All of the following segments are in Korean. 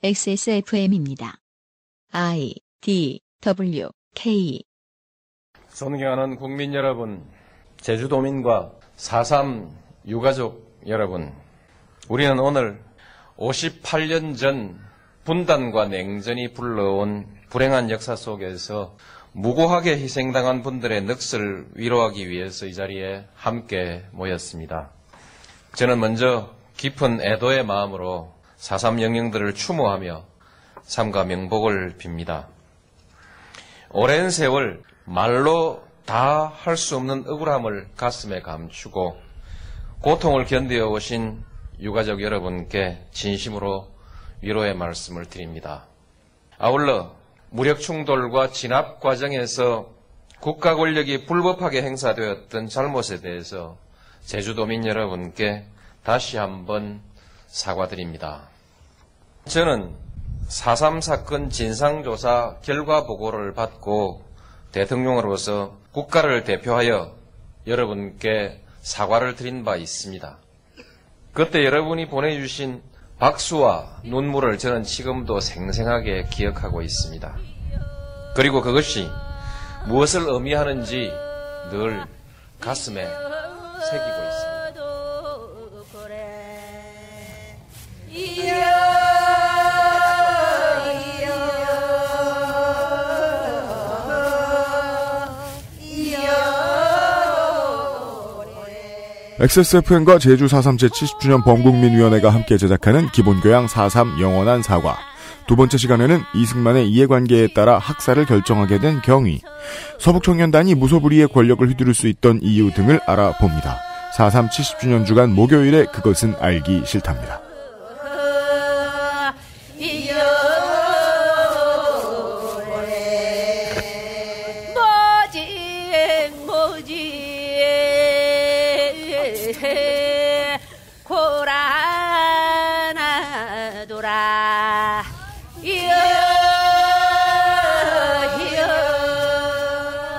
XSFM입니다. I D W K 존경하는 국민 여러분, 제주도민과 4.3 유가족 여러분, 우리는 오늘 58년 전 분단과 냉전이 불러온 불행한 역사 속에서 무고하게 희생당한 분들의 넋을 위로하기 위해서 이 자리에 함께 모였습니다. 저는 먼저 깊은 애도의 마음으로 4.3 영령들을 추모하며 삼가 명복을 빕니다. 오랜 세월 말로 다 할 수 없는 억울함을 가슴에 감추고 고통을 견뎌 오신 유가족 여러분께 진심으로 위로의 말씀을 드립니다. 아울러 무력 충돌과 진압 과정에서 국가 권력이 불법하게 행사되었던 잘못에 대해서 제주도민 여러분께 다시 한번 사과드립니다. 저는 4.3 사건 진상조사 결과 보고를 받고 대통령으로서 국가를 대표하여 여러분께 사과를 드린 바 있습니다. 그때 여러분이 보내주신 박수와 눈물을 저는 지금도 생생하게 기억하고 있습니다. 그리고 그것이 무엇을 의미하는지 늘 가슴에 새기고 있습니다. XSFM과 제주 437 70주년 범국민위원회가 함께 제작하는 기본교양 43 영원한 사과. 두 번째 시간에는 이승만의 이해관계에 따라 학사를 결정하게 된 경위, 서북청년단이 무소불위의 권력을 휘두를 수 있던 이유 등을 알아봅니다. 4.3 70주년 주간 목요일에 그것은 알기 싫답니다.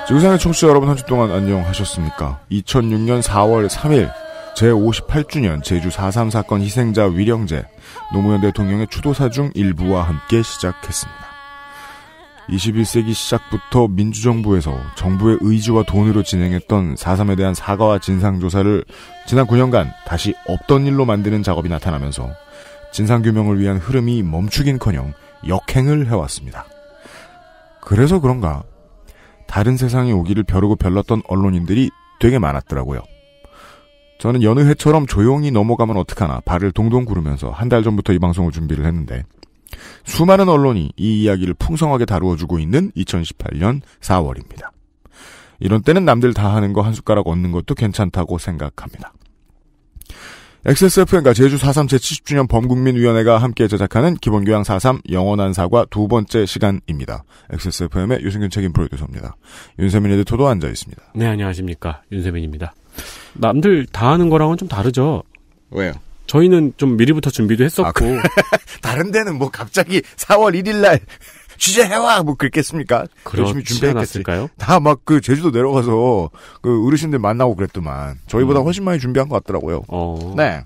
지구상의 청취자 여러분 한 주 동안 안녕하셨습니까? 2006년 4월 3일 제58주년 제주 4.3 사건 희생자 위령제 노무현 대통령의 추도사 중 일부와 함께 시작했습니다. 21세기 시작부터 민주정부에서 정부의 의지와 돈으로 진행했던 4.3에 대한 사과와 진상조사를 지난 9년간 다시 없던 일로 만드는 작업이 나타나면서 진상규명을 위한 흐름이 멈추긴커녕 역행을 해왔습니다. 그래서 그런가 다른 세상이 오기를 벼르고 별렀던 언론인들이 되게 많았더라고요. 저는 여느 해처럼 조용히 넘어가면 어떡하나 발을 동동 구르면서 한 달 전부터 이 방송을 준비를 했는데 수많은 언론이 이 이야기를 풍성하게 다루어주고 있는 2018년 4월입니다. 이런 때는 남들 다 하는 거 한 숟가락 얻는 것도 괜찮다고 생각합니다. XSFM과 제주 4.3 제70주년 범국민위원회가 함께 제작하는 기본교양 4.3 영원한 사과 두 번째 시간입니다. XSFM의 유승균 책임 프로듀서입니다. 윤세민 에디터도 앉아있습니다. 네, 안녕하십니까. 윤세민입니다. 남들 다 하는 거랑은 좀 다르죠? 왜요? 저희는 좀 미리부터 준비도 했었고. 아, 그... 다른 데는 뭐 갑자기 4월 1일 날 취재해와 뭐 그랬겠습니까? 열심히 준비했겠을까요다 막 그 제주도 내려가서 그 어르신들 만나고 그랬더만 저희보다 음. 훨씬 많이 준비한 것 같더라고요. 어. 네.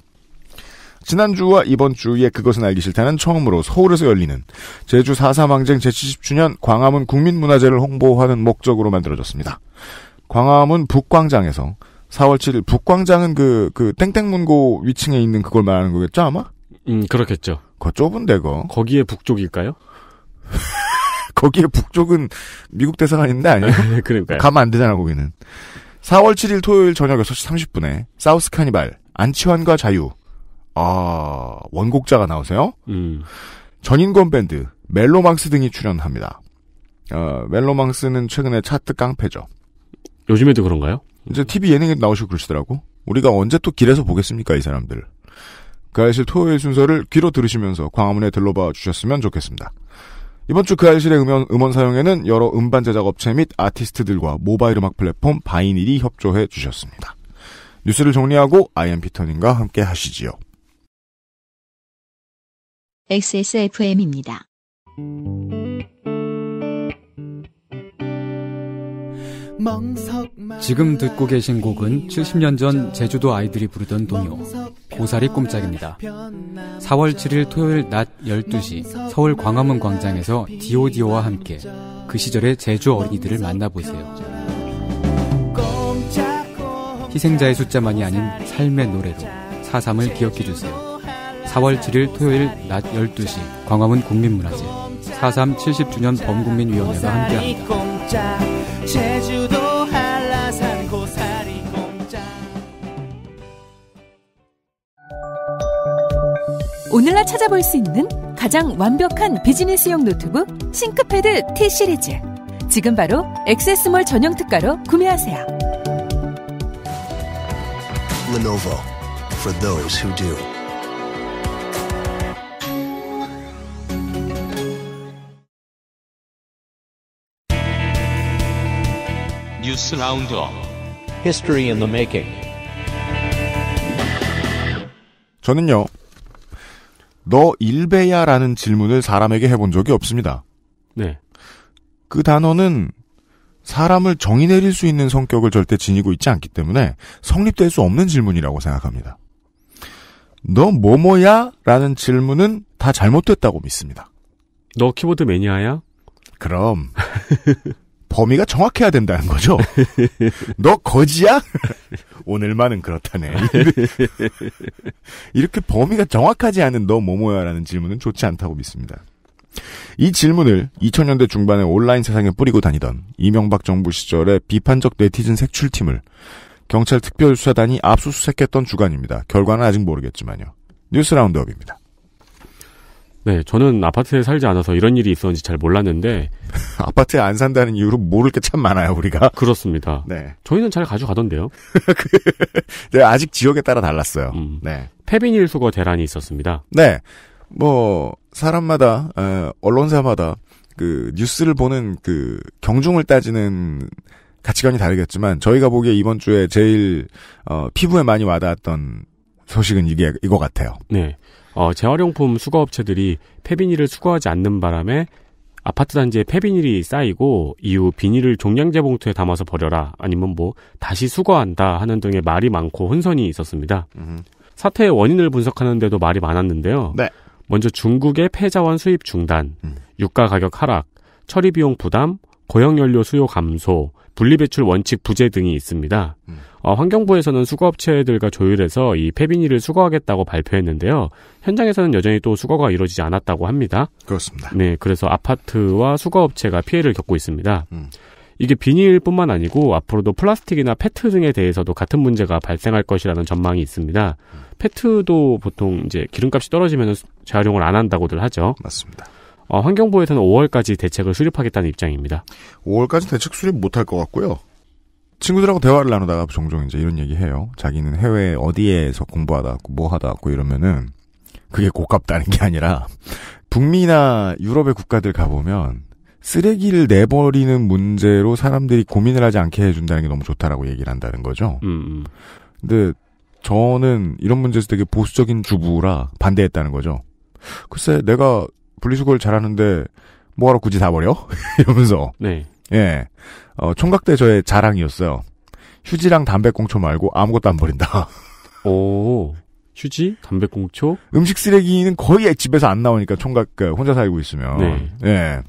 지난주와 이번 주에 그것은 알기 싫다는 처음으로 서울에서 열리는 제주 4.3항쟁 제70주년 광화문 국민문화제를 홍보하는 목적으로 만들어졌습니다. 광화문 북광장에서 4월 7일 북광장은 그, 그 땡땡문고 위층에 있는 그걸 말하는 거겠죠 아마? 음 그렇겠죠. 그 좁은데 거. 거기에 북쪽일까요? 거기에 북쪽은 미국 대사관인데 아니에요? 그러니까 가면 안 되잖아 거기는. 4월 7일 토요일 저녁 6시 30분에 사우스 카니발 안치환과 자유 아 원곡자가 나오세요. 음. 전인권 밴드 멜로망스 등이 출연합니다. 어, 멜로망스는 최근에 차트 깡패죠. 요즘에도 그런가요? 이제 TV 예능에 도 나오시고 그러시더라고. 우리가 언제 또 길에서 보겠습니까 이 사람들. 그 아이실 토요일 순서를 귀로 들으시면서 광화문에 들러봐 주셨으면 좋겠습니다. 이번 주그 알실의 음원, 음원 사용에는 여러 음반 제작 업체 및 아티스트들과 모바일 음악 플랫폼 바이닐이 협조해 주셨습니다. 뉴스를 정리하고 아이엠 피터님과 함께 하시지요. XSFM입니다. 지금 듣고 계신 곡은 70년 전 제주도 아이들이 부르던 동요 고사리 꼼짝입니다. 4월 7일 토요일 낮 12시 서울 광화문 광장에서 디오디오와 함께 그 시절의 제주 어린이들을 만나보세요. 희생자의 숫자만이 아닌 삶의 노래로 4.3을 기억해주세요. 4월 7일 토요일 낮 12시 광화문 국민문화재 4.3 70주년 범국민위원회가 함께합니다. 공짜 제주도 한라산 고사리 공짜 오늘날 찾아볼 수 있는 가장 완벽한 비즈니스용 노트북 싱크패드 T 시리즈 지금 바로 액세스몰 전용 특가로 구매하세요. Lenovo for those who do. 뉴스 라운드업 History in the Making 저는요. 너 일베야라는 질문을 사람에게 해본 적이 없습니다. 네. 그 단어는 사람을 정의 내릴 수 있는 성격을 절대 지니고 있지 않기 때문에 성립될 수 없는 질문이라고 생각합니다. 너 뭐뭐야? 라는 질문은 다 잘못됐다고 믿습니다. 너 키보드 매니아야? 그럼. 범위가 정확해야 된다는 거죠. 너 거지야? 오늘만은 그렇다네. 이렇게 범위가 정확하지 않은 너 뭐뭐야라는 질문은 좋지 않다고 믿습니다. 이 질문을 2000년대 중반에 온라인 세상에 뿌리고 다니던 이명박 정부 시절의 비판적 네티즌 색출팀을 경찰 특별수사단이 압수수색했던 주간입니다. 결과는 아직 모르겠지만요. 뉴스 라운드업입니다. 네, 저는 아파트에 살지 않아서 이런 일이 있었는지 잘 몰랐는데 아파트에 안 산다는 이유로 모를 게 참 많아요 우리가. 그렇습니다. 네, 저희는 잘 가져가던데요. 그, 네, 아직 지역에 따라 달랐어요. 음. 네, 패비닐수거 대란이 있었습니다. 네, 뭐 사람마다 에, 어, 언론사마다 그 뉴스를 보는 그 경중을 따지는 가치관이 다르겠지만 저희가 보기에 이번 주에 제일 어, 피부에 많이 와닿았던 소식은 이게 이거 같아요. 네. 어, 재활용품 수거업체들이 폐비닐을 수거하지 않는 바람에 아파트 단지에 폐비닐이 쌓이고 이후 비닐을 종량제 봉투에 담아서 버려라 아니면 뭐 다시 수거한다 하는 등의 말이 많고 혼선이 있었습니다. 음. 사태의 원인을 분석하는데도 말이 많았는데요. 네. 먼저 중국의 폐자원 수입 중단, 음. 유가 가격 하락, 처리 비용 부담, 고형연료 수요 감소, 분리배출 원칙 부재 등이 있습니다. 음. 어, 환경부에서는 수거업체들과 조율해서 이 폐비닐을 수거하겠다고 발표했는데요. 현장에서는 여전히 또 수거가 이루어지지 않았다고 합니다. 그렇습니다. 네, 그래서 아파트와 수거업체가 피해를 겪고 있습니다. 음. 이게 비닐뿐만 아니고 앞으로도 플라스틱이나 페트 등에 대해서도 같은 문제가 발생할 것이라는 전망이 있습니다. 음. 페트도 보통 이제 기름값이 떨어지면 재활용을 안 한다고들 하죠. 맞습니다. 어, 환경부에서는 5월까지 대책을 수립하겠다는 입장입니다. 5월까지 대책 수립 못할 것 같고요. 친구들하고 대화를 나누다가 종종 이제 이런 얘기 해요. 자기는 해외 어디에서 공부하다 왔고 뭐 하다 왔고 이러면은 그게 고깝다는 게 아니라 북미나 유럽의 국가들 가보면 쓰레기를 내버리는 문제로 사람들이 고민을 하지 않게 해준다는 게 너무 좋다라고 얘기를 한다는 거죠. 음, 음. 근데 저는 이런 문제에서 되게 보수적인 주부라 반대했다는 거죠. 글쎄, 내가 분리수거를 잘하는데 뭐하러 굳이 다 버려? 이러면서 네. 예, 어, 총각 때 저의 자랑이었어요. 휴지랑 담배꽁초 말고 아무것도 안 버린다. 오, 휴지, 담배꽁초, 음식 쓰레기는 거의 집에서 안 나오니까 총각 그, 혼자 살고 있으면 네. 예,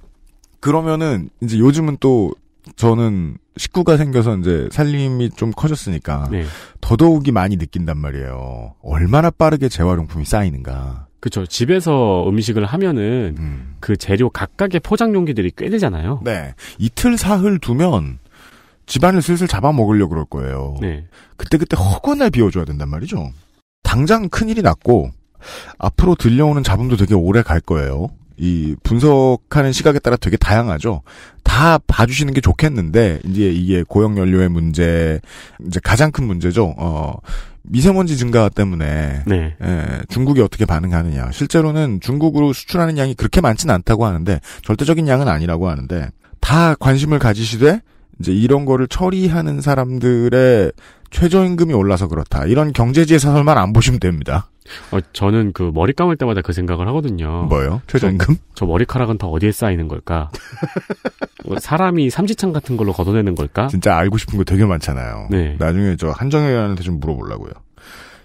그러면은 이제 요즘은 또 저는 식구가 생겨서 이제 살림이 좀 커졌으니까 네. 더더욱이 많이 느낀단 말이에요. 얼마나 빠르게 재활용품이 쌓이는가. 그렇죠. 집에서 음식을 하면은 음. 그 재료 각각의 포장 용기들이 꽤 되잖아요. 네. 이틀 사흘 두면 집안을 슬슬 잡아먹으려 그럴 거예요. 네. 그때그때 허구한 날 비워줘야 된단 말이죠. 당장 큰일이 났고 앞으로 들려오는 잡음도 되게 오래 갈 거예요. 이 분석하는 시각에 따라 되게 다양하죠. 다 봐주시는 게 좋겠는데 이제 이게 고형 연료의 문제 이제 가장 큰 문제죠. 어 미세먼지 증가 때문에 네. 예, 중국이 어떻게 반응하느냐. 실제로는 중국으로 수출하는 양이 그렇게 많지는 않다고 하는데 절대적인 양은 아니라고 하는데 다 관심을 가지시되 이제 이런 거를 처리하는 사람들의 최저임금이 올라서 그렇다. 이런 경제지에 사설만 안 보시면 됩니다. 어, 저는 그 머리 감을 때마다 그 생각을 하거든요. 뭐요? 최저임금? 저, 저 머리카락은 다 어디에 쌓이는 걸까? 뭐 사람이 삼지창 같은 걸로 걷어내는 걸까? 진짜 알고 싶은 거 되게 많잖아요. 네. 나중에 저 한정현한테 좀 물어보려고요.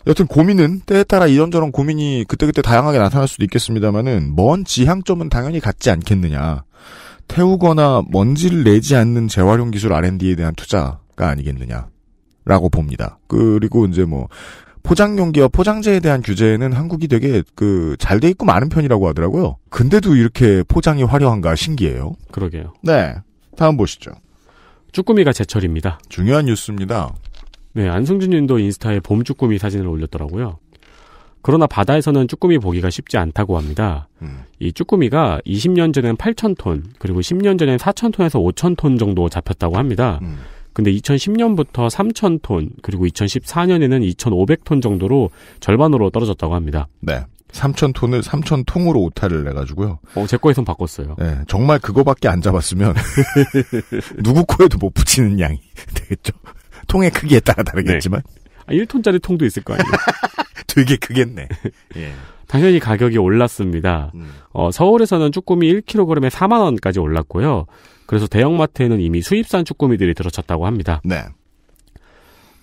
여튼 고민은 때에 따라 이런저런 고민이 그때그때 다양하게 나타날 수도 있겠습니다만은 먼 지향점은 당연히 같지 않겠느냐. 태우거나 먼지를 내지 않는 재활용 기술 R&D에 대한 투자가 아니겠느냐. 라고 봅니다. 그리고 이제 뭐 포장용 기와 포장재에 대한 규제는 한국이 되게 그 잘 돼 있고 많은 편이라고 하더라고요. 근데도 이렇게 포장이 화려한가 신기해요. 그러게요. 네. 다음 보시죠. 쭈꾸미가 제철입니다. 중요한 뉴스입니다. 네, 안승준 님도 인스타에 봄 쭈꾸미 사진을 올렸더라고요. 그러나 바다에서는 쭈꾸미 보기가 쉽지 않다고 합니다. 음. 이 쭈꾸미가 20년 전엔 8,000톤, 그리고 10년 전엔 4,000톤에서 5,000톤 정도 잡혔다고 합니다. 음. 근데 2010년부터 3,000톤 그리고 2014년에는 2,500톤 정도로 절반으로 떨어졌다고 합니다. 네. 3,000톤을 3,000통으로 오타를 내가지고요. 어, 제 거에선 바꿨어요. 네, 정말 그거밖에 안 잡았으면 누구 코에도 못 붙이는 양이 되겠죠. 통의 크기에 따라 다르겠지만. 네. 아, 1톤짜리 통도 있을 거 아니에요. 되게 크겠네. 예. 당연히 가격이 올랐습니다. 음. 어, 서울에서는 쭈꾸미 1kg에 4만 원까지 올랐고요. 그래서 대형마트에는 이미 수입산 쭈꾸미들이 들어찼다고 합니다. 네.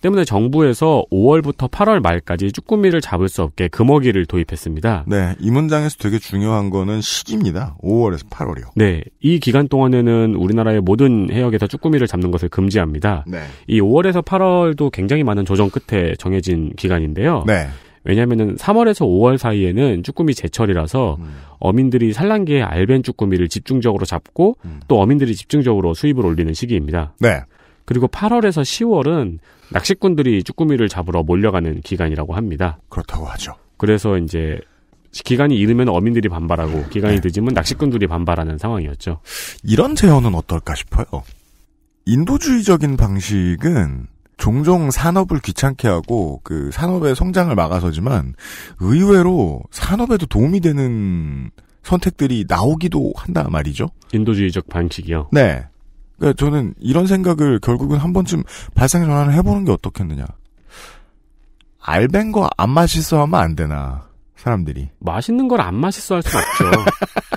때문에 정부에서 5월부터 8월 말까지 쭈꾸미를 잡을 수 없게 금어기를 도입했습니다. 네, 이 문장에서 되게 중요한 거는 시기입니다. 5월에서 8월이요. 네, 이 기간 동안에는 우리나라의 모든 해역에서 쭈꾸미를 잡는 것을 금지합니다. 네. 이 5월에서 8월도 굉장히 많은 조정 끝에 정해진 기간인데요. 네. 왜냐면은 3월에서 5월 사이에는 쭈꾸미 제철이라서 음. 어민들이 산란기에 알벤 쭈꾸미를 집중적으로 잡고 음. 또 어민들이 집중적으로 수입을 올리는 시기입니다. 네. 그리고 8월에서 10월은 낚시꾼들이 쭈꾸미를 잡으러 몰려가는 기간이라고 합니다. 그렇다고 하죠. 그래서 이제 기간이 이르면 어민들이 반발하고 네. 기간이 네. 늦으면 낚시꾼들이 반발하는 상황이었죠. 이런 제어는 어떨까 싶어요. 인도주의적인 방식은 종종 산업을 귀찮게 하고 그 산업의 성장을 막아서지만 의외로 산업에도 도움이 되는 선택들이 나오기도 한다 말이죠. 인도주의적 방식이요. 네. 그러니까 저는 이런 생각을 결국은 한 번쯤 발상 전환을 해보는 게 어떻겠느냐. 알뱅 거안 맛있어 하면 안 되나 사람들이. 맛있는 걸 안 맛있어 할 수는 없죠.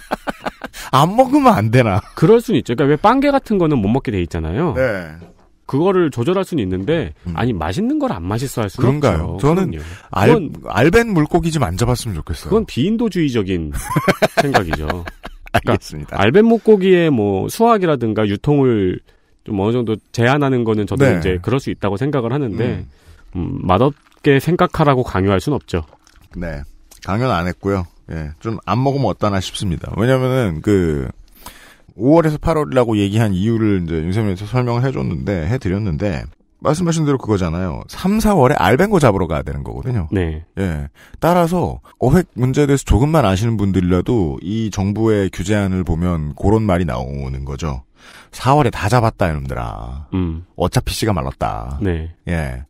안 먹으면 안 되나. 그럴 수는 있죠. 그러니까 왜 빵개 같은 거는 못 먹게 돼 있잖아요. 네. 그거를 조절할 수는 있는데 음. 아니 맛있는 걸 안 맛있어 할 수는 그런가요? 없죠. 저는 알, 그건, 알벤 물고기 좀 안 잡았으면 좋겠어요. 그건 비인도주의적인 생각이죠. 그러니까 알겠습니다. 알벤 물고기의 뭐 수확이라든가 유통을 좀 어느 정도 제한하는 거는 저도 네. 이제 그럴 수 있다고 생각을 하는데 음. 음, 맛없게 생각하라고 강요할 수는 없죠. 네, 강요는 안 했고요. 예, 좀 안 먹으면 어떠나 싶습니다. 왜냐면은 그 5월에서 8월이라고 얘기한 이유를 이제 윤세민에서 설명을 해줬는데 해드렸는데 말씀하신 대로 그거잖아요. 3, 4월에 알뱅거 잡으러 가야 되는 거거든요. 네. 예. 따라서 어획 문제에 대해서 조금만 아시는 분들이라도 이 정부의 규제안을 보면 그런 말이 나오는 거죠. 4월에 다 잡았다 이놈들아. 음. 어차피 씨가 말랐다. 네. 예.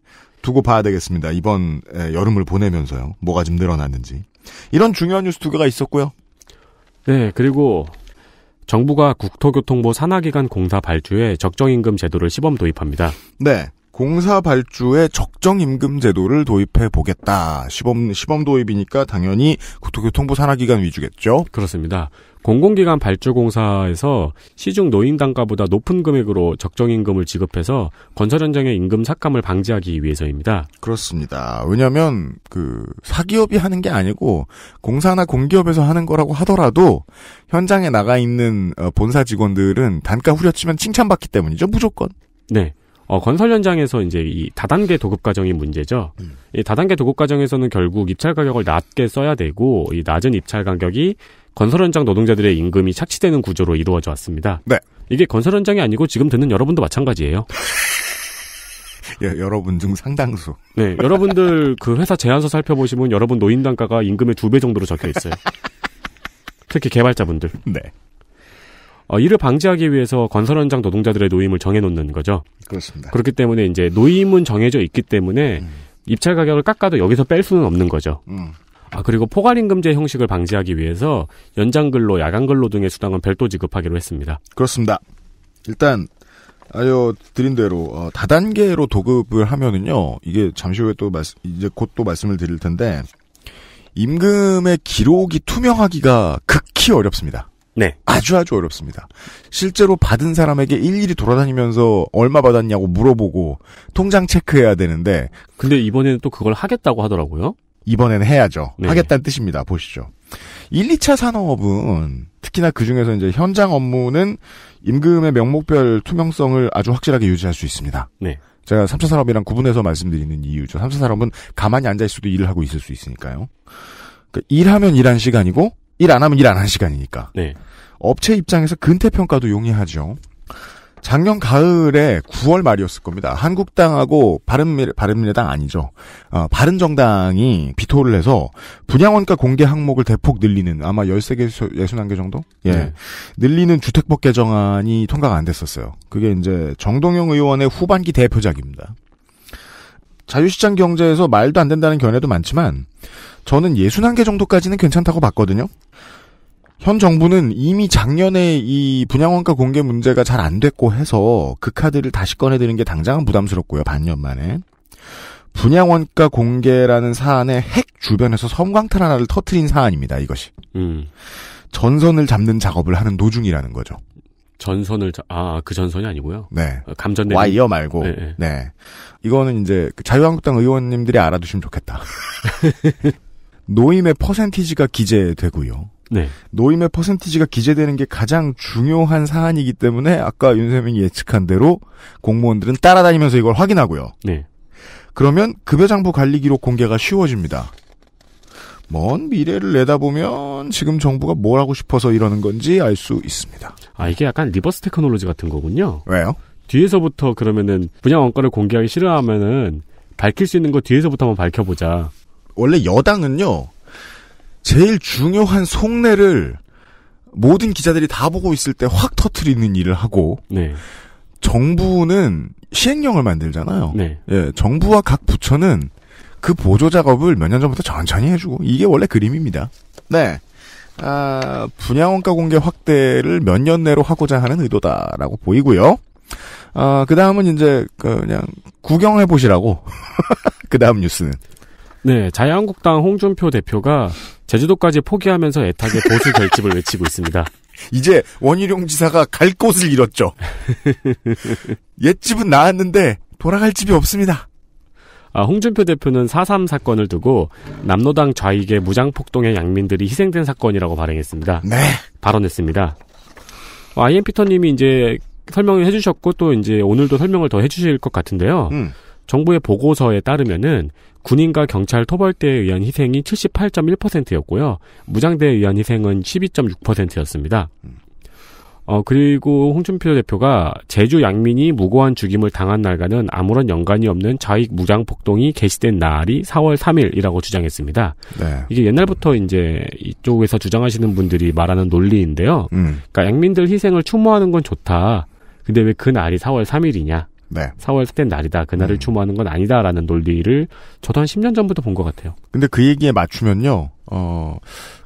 두고 봐야 되겠습니다. 이번 여름을 보내면서요. 뭐가 좀 늘어났는지. 이런 중요한 뉴스 두 개가 있었고요. 네, 그리고 정부가 국토교통부 산하기관 공사 발주에 적정임금 제도를 시범 도입합니다. 네. 공사 발주에 적정임금 제도를 도입해 보겠다. 시범, 시범 도입이니까 당연히 국토교통부 산하기관 위주겠죠? 그렇습니다. 공공기관 발주공사에서 시중 노인 단가보다 높은 금액으로 적정 임금을 지급해서 건설 현장의 임금 삭감을 방지하기 위해서입니다. 그렇습니다. 왜냐하면 그 사기업이 하는 게 아니고 공사나 공기업에서 하는 거라고 하더라도 현장에 나가 있는 어, 본사 직원들은 단가 후려치면 칭찬받기 때문이죠 무조건. 네. 어, 건설 현장에서 이제 이 다단계 도급 과정이 문제죠. 음. 이 다단계 도급 과정에서는 결국 입찰 가격을 낮게 써야 되고 이 낮은 입찰 가격이 건설 현장 노동자들의 임금이 착취되는 구조로 이루어져 왔습니다. 네. 이게 건설 현장이 아니고 지금 듣는 여러분도 마찬가지예요. 여, 여러분 중 상당수. 네, 여러분들 그 회사 제안서 살펴보시면 여러분 노인 단가가 임금의 두 배 정도로 적혀 있어요. 특히 개발자분들. 네. 어, 이를 방지하기 위해서 건설 현장 노동자들의 노임을 정해놓는 거죠. 그렇습니다. 그렇기 때문에 이제 노임은 정해져 있기 때문에 음. 입찰 가격을 깎아도 여기서 뺄 수는 없는 거죠. 음. 아, 그리고 포괄임금제 형식을 방지하기 위해서 연장근로, 야간근로 등의 수당은 별도 지급하기로 했습니다. 그렇습니다. 일단 알려드린 아, 대로 어, 다단계로 도급을 하면은요 이게 잠시 후에 또 말씀, 이제 곧 또 말씀을 드릴 텐데 임금의 기록이 투명하기가 극히 어렵습니다. 네. 아주 아주 어렵습니다. 실제로 받은 사람에게 일일이 돌아다니면서 얼마 받았냐고 물어보고 통장 체크해야 되는데 근데 이번에는 또 그걸 하겠다고 하더라고요. 이번에는 해야죠. 네. 하겠다는 뜻입니다. 보시죠. 1, 2차 산업은 특히나 그중에서 이제 현장 업무는 임금의 명목별 투명성을 아주 확실하게 유지할 수 있습니다. 네. 제가 3차 산업이랑 구분해서 말씀드리는 이유죠. 3차 산업은 가만히 앉아 있을수도 일을 하고 있을 수 있으니까요. 그러니까 일하면 일한 시간이고 일 안 하면 일 안 한 시간이니까. 네. 업체 입장에서 근태 평가도 용이하죠. 작년 가을에 9월 말이었을 겁니다. 한국당하고 바른미래, 바른미래당 아니죠. 어, 바른정당이 비토를 해서 분양원가 공개 항목을 대폭 늘리는 아마 13개, 61개 정도? 예. 네. 늘리는 주택법 개정안이 통과가 안 됐었어요. 그게 이제 정동영 의원의 후반기 대표작입니다. 자유시장 경제에서 말도 안 된다는 견해도 많지만 저는 61개 정도까지는 괜찮다고 봤거든요. 현 정부는 이미 작년에 이 분양원가 공개 문제가 잘 안 됐고 해서 그 카드를 다시 꺼내드는 게 당장은 부담스럽고요. 반년 만에. 분양원가 공개라는 사안의 핵 주변에서 섬광탄 하나를 터트린 사안입니다. 이것이. 음. 전선을 잡는 작업을 하는 도중이라는 거죠. 전선을 아 그 전선이 아니고요. 네. 어, 감전 와이어 말고. 네, 네. 네. 이거는 이제 그 자유한국당 의원님들이 알아두시면 좋겠다. 노임의 퍼센티지가 기재되고요. 네. 노임의 퍼센티지가 기재되는 게 가장 중요한 사안이기 때문에 아까 윤세민이 예측한 대로 공무원들은 따라다니면서 이걸 확인하고요. 네. 그러면 급여장부 관리 기록 공개가 쉬워집니다. 먼 미래를 내다보면 지금 정부가 뭘 하고 싶어서 이러는 건지 알 수 있습니다. 아, 이게 약간 리버스 테크놀로지 같은 거군요. 왜요? 뒤에서부터 그러면은 분양 원가를 공개하기 싫어하면은 밝힐 수 있는 거 뒤에서부터 한번 밝혀보자. 원래 여당은요, 제일 중요한 속내를 모든 기자들이 다 보고 있을 때 확 터트리는 일을 하고 네. 정부는 시행령을 만들잖아요. 네. 예, 정부와 각 부처는 그 보조 작업을 몇 년 전부터 천천히 해주고 이게 원래 그림입니다. 네. 아, 분양원가 공개 확대를 몇 년 내로 하고자 하는 의도다라고 보이고요. 아, 그 다음은 이제 그냥 구경해 보시라고. 그 다음 뉴스는. 네, 자유한국당 홍준표 대표가 제주도까지 포기하면서 애타게 보수 결집을 외치고 있습니다. 이제 원희룡 지사가 갈 곳을 잃었죠. 옛집은 나왔는데 돌아갈 집이 없습니다. 아, 홍준표 대표는 4.3 사건을 두고 남로당 좌익의 무장폭동의 양민들이 희생된 사건이라고 발행했습니다. 네. 발언했습니다. 아, 아이엠 피터님이 이제 설명을 해주셨고 또 이제 오늘도 설명을 더 해주실 것 같은데요. 음. 정부의 보고서에 따르면은 군인과 경찰 토벌대에 의한 희생이 78.1%였고요. 무장대에 의한 희생은 12.6%였습니다. 어, 그리고 홍준표 대표가 제주 양민이 무고한 죽임을 당한 날과는 아무런 연관이 없는 좌익 무장 폭동이 개시된 날이 4월 3일이라고 주장했습니다. 네. 이게 옛날부터 이제 이쪽에서 주장하시는 분들이 말하는 논리인데요. 음. 그러니까 양민들 희생을 추모하는 건 좋다. 근데 왜 그 날이 4월 3일이냐? 네. 4월 셋된 날이다. 그날을 음. 추모하는 건 아니다라는 논리를 저도 한 10년 전부터 본 것 같아요. 근데 그 얘기에 맞추면요. 어,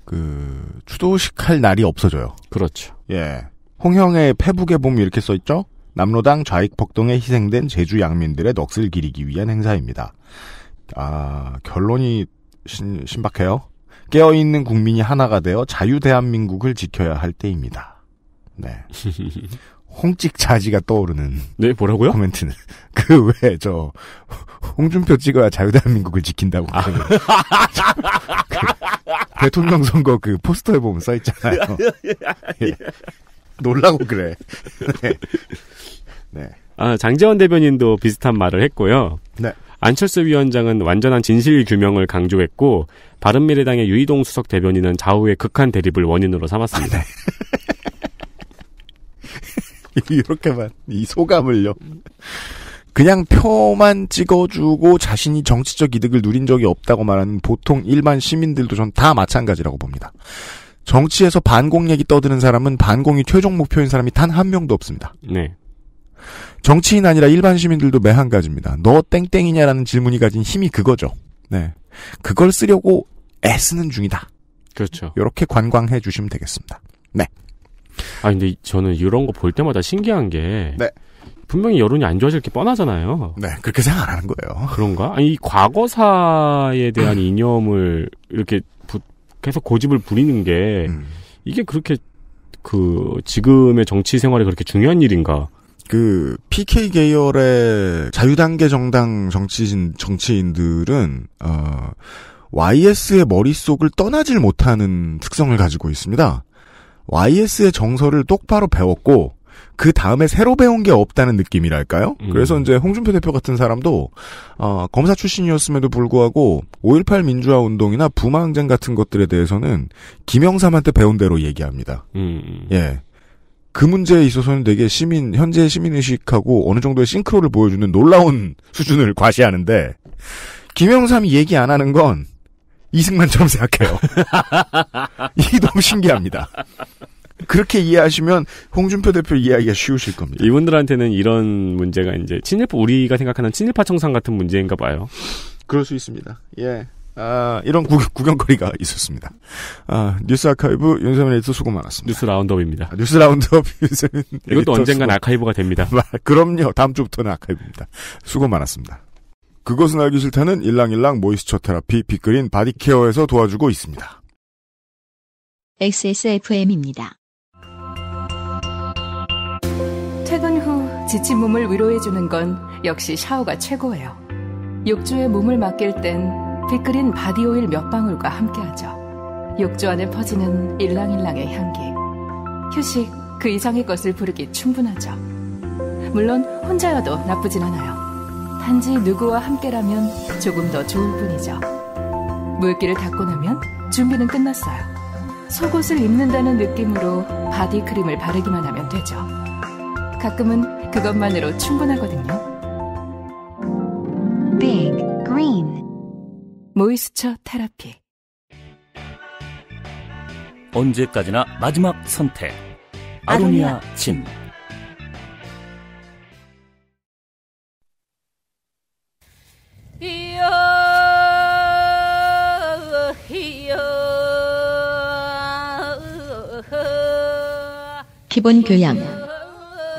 그 추도식 할 날이 없어져요. 그렇죠. 예. 홍형의 페북에 보면 이렇게 써 있죠. 남로당 좌익 폭동에 희생된 제주 양민들의 넋을 기리기 위한 행사입니다. 아, 결론이 신, 신박해요. 깨어있는 국민이 하나가 되어 자유 대한민국을 지켜야 할 때입니다. 네. 홍찍자지가 떠오르는. 네, 뭐라고요? 코멘트는. 그 외에 저, 홍준표 찍어야 자유대한민국을 지킨다고. 아. 그, 그 대통령 선거 그 포스터에 보면 써있잖아요. 예. 예. 놀라고 그래. 네. 네. 아, 장재원 대변인도 비슷한 말을 했고요. 네. 안철수 위원장은 완전한 진실 규명을 강조했고 바른미래당의 유이동 수석 대변인은 좌우의 극한 대립을 원인으로 삼았습니다. 아, 네. 이렇게만 이 소감을요. 그냥 표만 찍어주고 자신이 정치적 이득을 누린 적이 없다고 말하는 보통 일반 시민들도 전 다 마찬가지라고 봅니다. 정치에서 반공 얘기 떠드는 사람은 반공이 최종 목표인 사람이 단 한 명도 없습니다. 네. 정치인 아니라 일반 시민들도 매한가지입니다. 너 땡땡이냐라는 질문이 가진 힘이 그거죠. 네. 그걸 쓰려고 애쓰는 중이다. 그렇죠. 이렇게 관광해 주시면 되겠습니다. 네. 아 근데 저는 이런 거 볼 때마다 신기한 게 네. 분명히 여론이 안 좋아질 게 뻔하잖아요. 네, 그렇게 생각 안 하는 거예요. 그런가? 아니 이 과거사에 대한 이념을 이렇게 부, 계속 고집을 부리는 게 음. 이게 그렇게 그 지금의 정치 생활에 그렇게 중요한 일인가? 그 PK 계열의 자유단계 정당 정치인 정치인들은 어 YS의 머릿속을 떠나질 못하는 특성을 가지고 있습니다. YS의 정서를 똑바로 배웠고 그 다음에 새로 배운 게 없다는 느낌이랄까요? 음. 그래서 이제 홍준표 대표 같은 사람도 어, 검사 출신이었음에도 불구하고 5.18 민주화 운동이나 부마항쟁 같은 것들에 대해서는 김영삼한테 배운 대로 얘기합니다. 음. 음. 예. 그 문제에 있어서는 되게 시민 현재 시민 의식하고 어느 정도의 싱크로를 보여주는 놀라운 수준을 과시하는데 김영삼이 얘기 안 하는 건 이승만처럼 생각해요. 이게 너무 신기합니다. 그렇게 이해하시면 홍준표 대표 이해하기가 쉬우실 겁니다. 이분들한테는 이런 문제가 이제 친일파 우리가 생각하는 친일파 청산 같은 문제인가 봐요. 그럴 수 있습니다. 예. 아, 이런 구, 경거리가 있었습니다. 아, 뉴스 아카이브 윤세민 에디터 수고 많았습니다. 뉴스 라운드업입니다. 아, 뉴스 라운드업 윤세민 이것도 언젠간 수고. 아카이브가 됩니다. 그럼요. 다음 주부터는 아카이브입니다. 수고 많았습니다. 그것은 알기 싫다는 일랑일랑 모이스처 테라피 빅그린 바디케어에서 도와주고 있습니다. XSFM입니다. 퇴근 후 지친 몸을 위로해주는 건 역시 샤워가 최고예요. 욕조에 몸을 맡길 땐 빅그린 바디오일 몇 방울과 함께하죠. 욕조 안에 퍼지는 일랑일랑의 향기. 휴식, 그 이상의 것을 부르기 충분하죠. 물론 혼자여도 나쁘진 않아요. 단지 누구와 함께라면 조금 더 좋을 뿐이죠. 물기를 닦고 나면 준비는 끝났어요. 속옷을 입는다는 느낌으로 바디크림을 바르기만 하면 되죠. 가끔은 그것만으로 충분하거든요. Big Green 모이스처 테라피 언제까지나 마지막 선택 아로니아 침. 기본 교양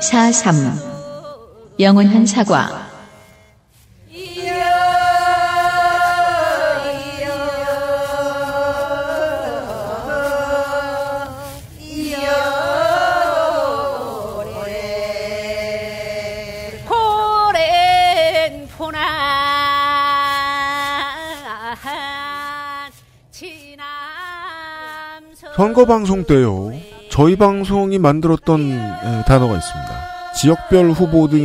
4.3 영원한 사과 선거 방송 때요. 저희 방송이 만들었던 단어가 있습니다. 지역별 후보들이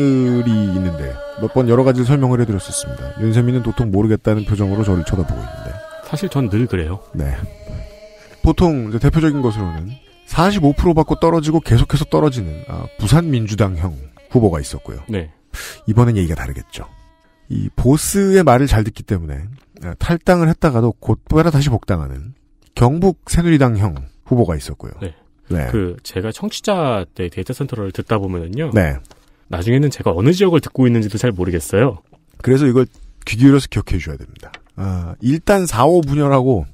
있는데 몇 번 여러 가지 설명을 해드렸었습니다. 윤세민은 도통 모르겠다는 표정으로 저를 쳐다보고 있는데 사실 전 늘 그래요. 네. 보통 대표적인 것으로는 45% 받고 떨어지고 계속해서 떨어지는 아, 부산 민주당형 후보가 있었고요. 네. 이번엔 얘기가 다르겠죠. 이 보스의 말을 잘 듣기 때문에 아, 탈당을 했다가도 곧바로 다시 복당하는 경북 새누리당형 후보가 있었고요. 네. 네. 그 제가 청취자 때 데이터 센터를 듣다 보면은요. 네. 나중에는 제가 어느 지역을 듣고 있는지도 잘 모르겠어요. 그래서 이걸 귀 기울여서 기억해 주셔야 됩니다. 아, 일단 4, 5 분열하고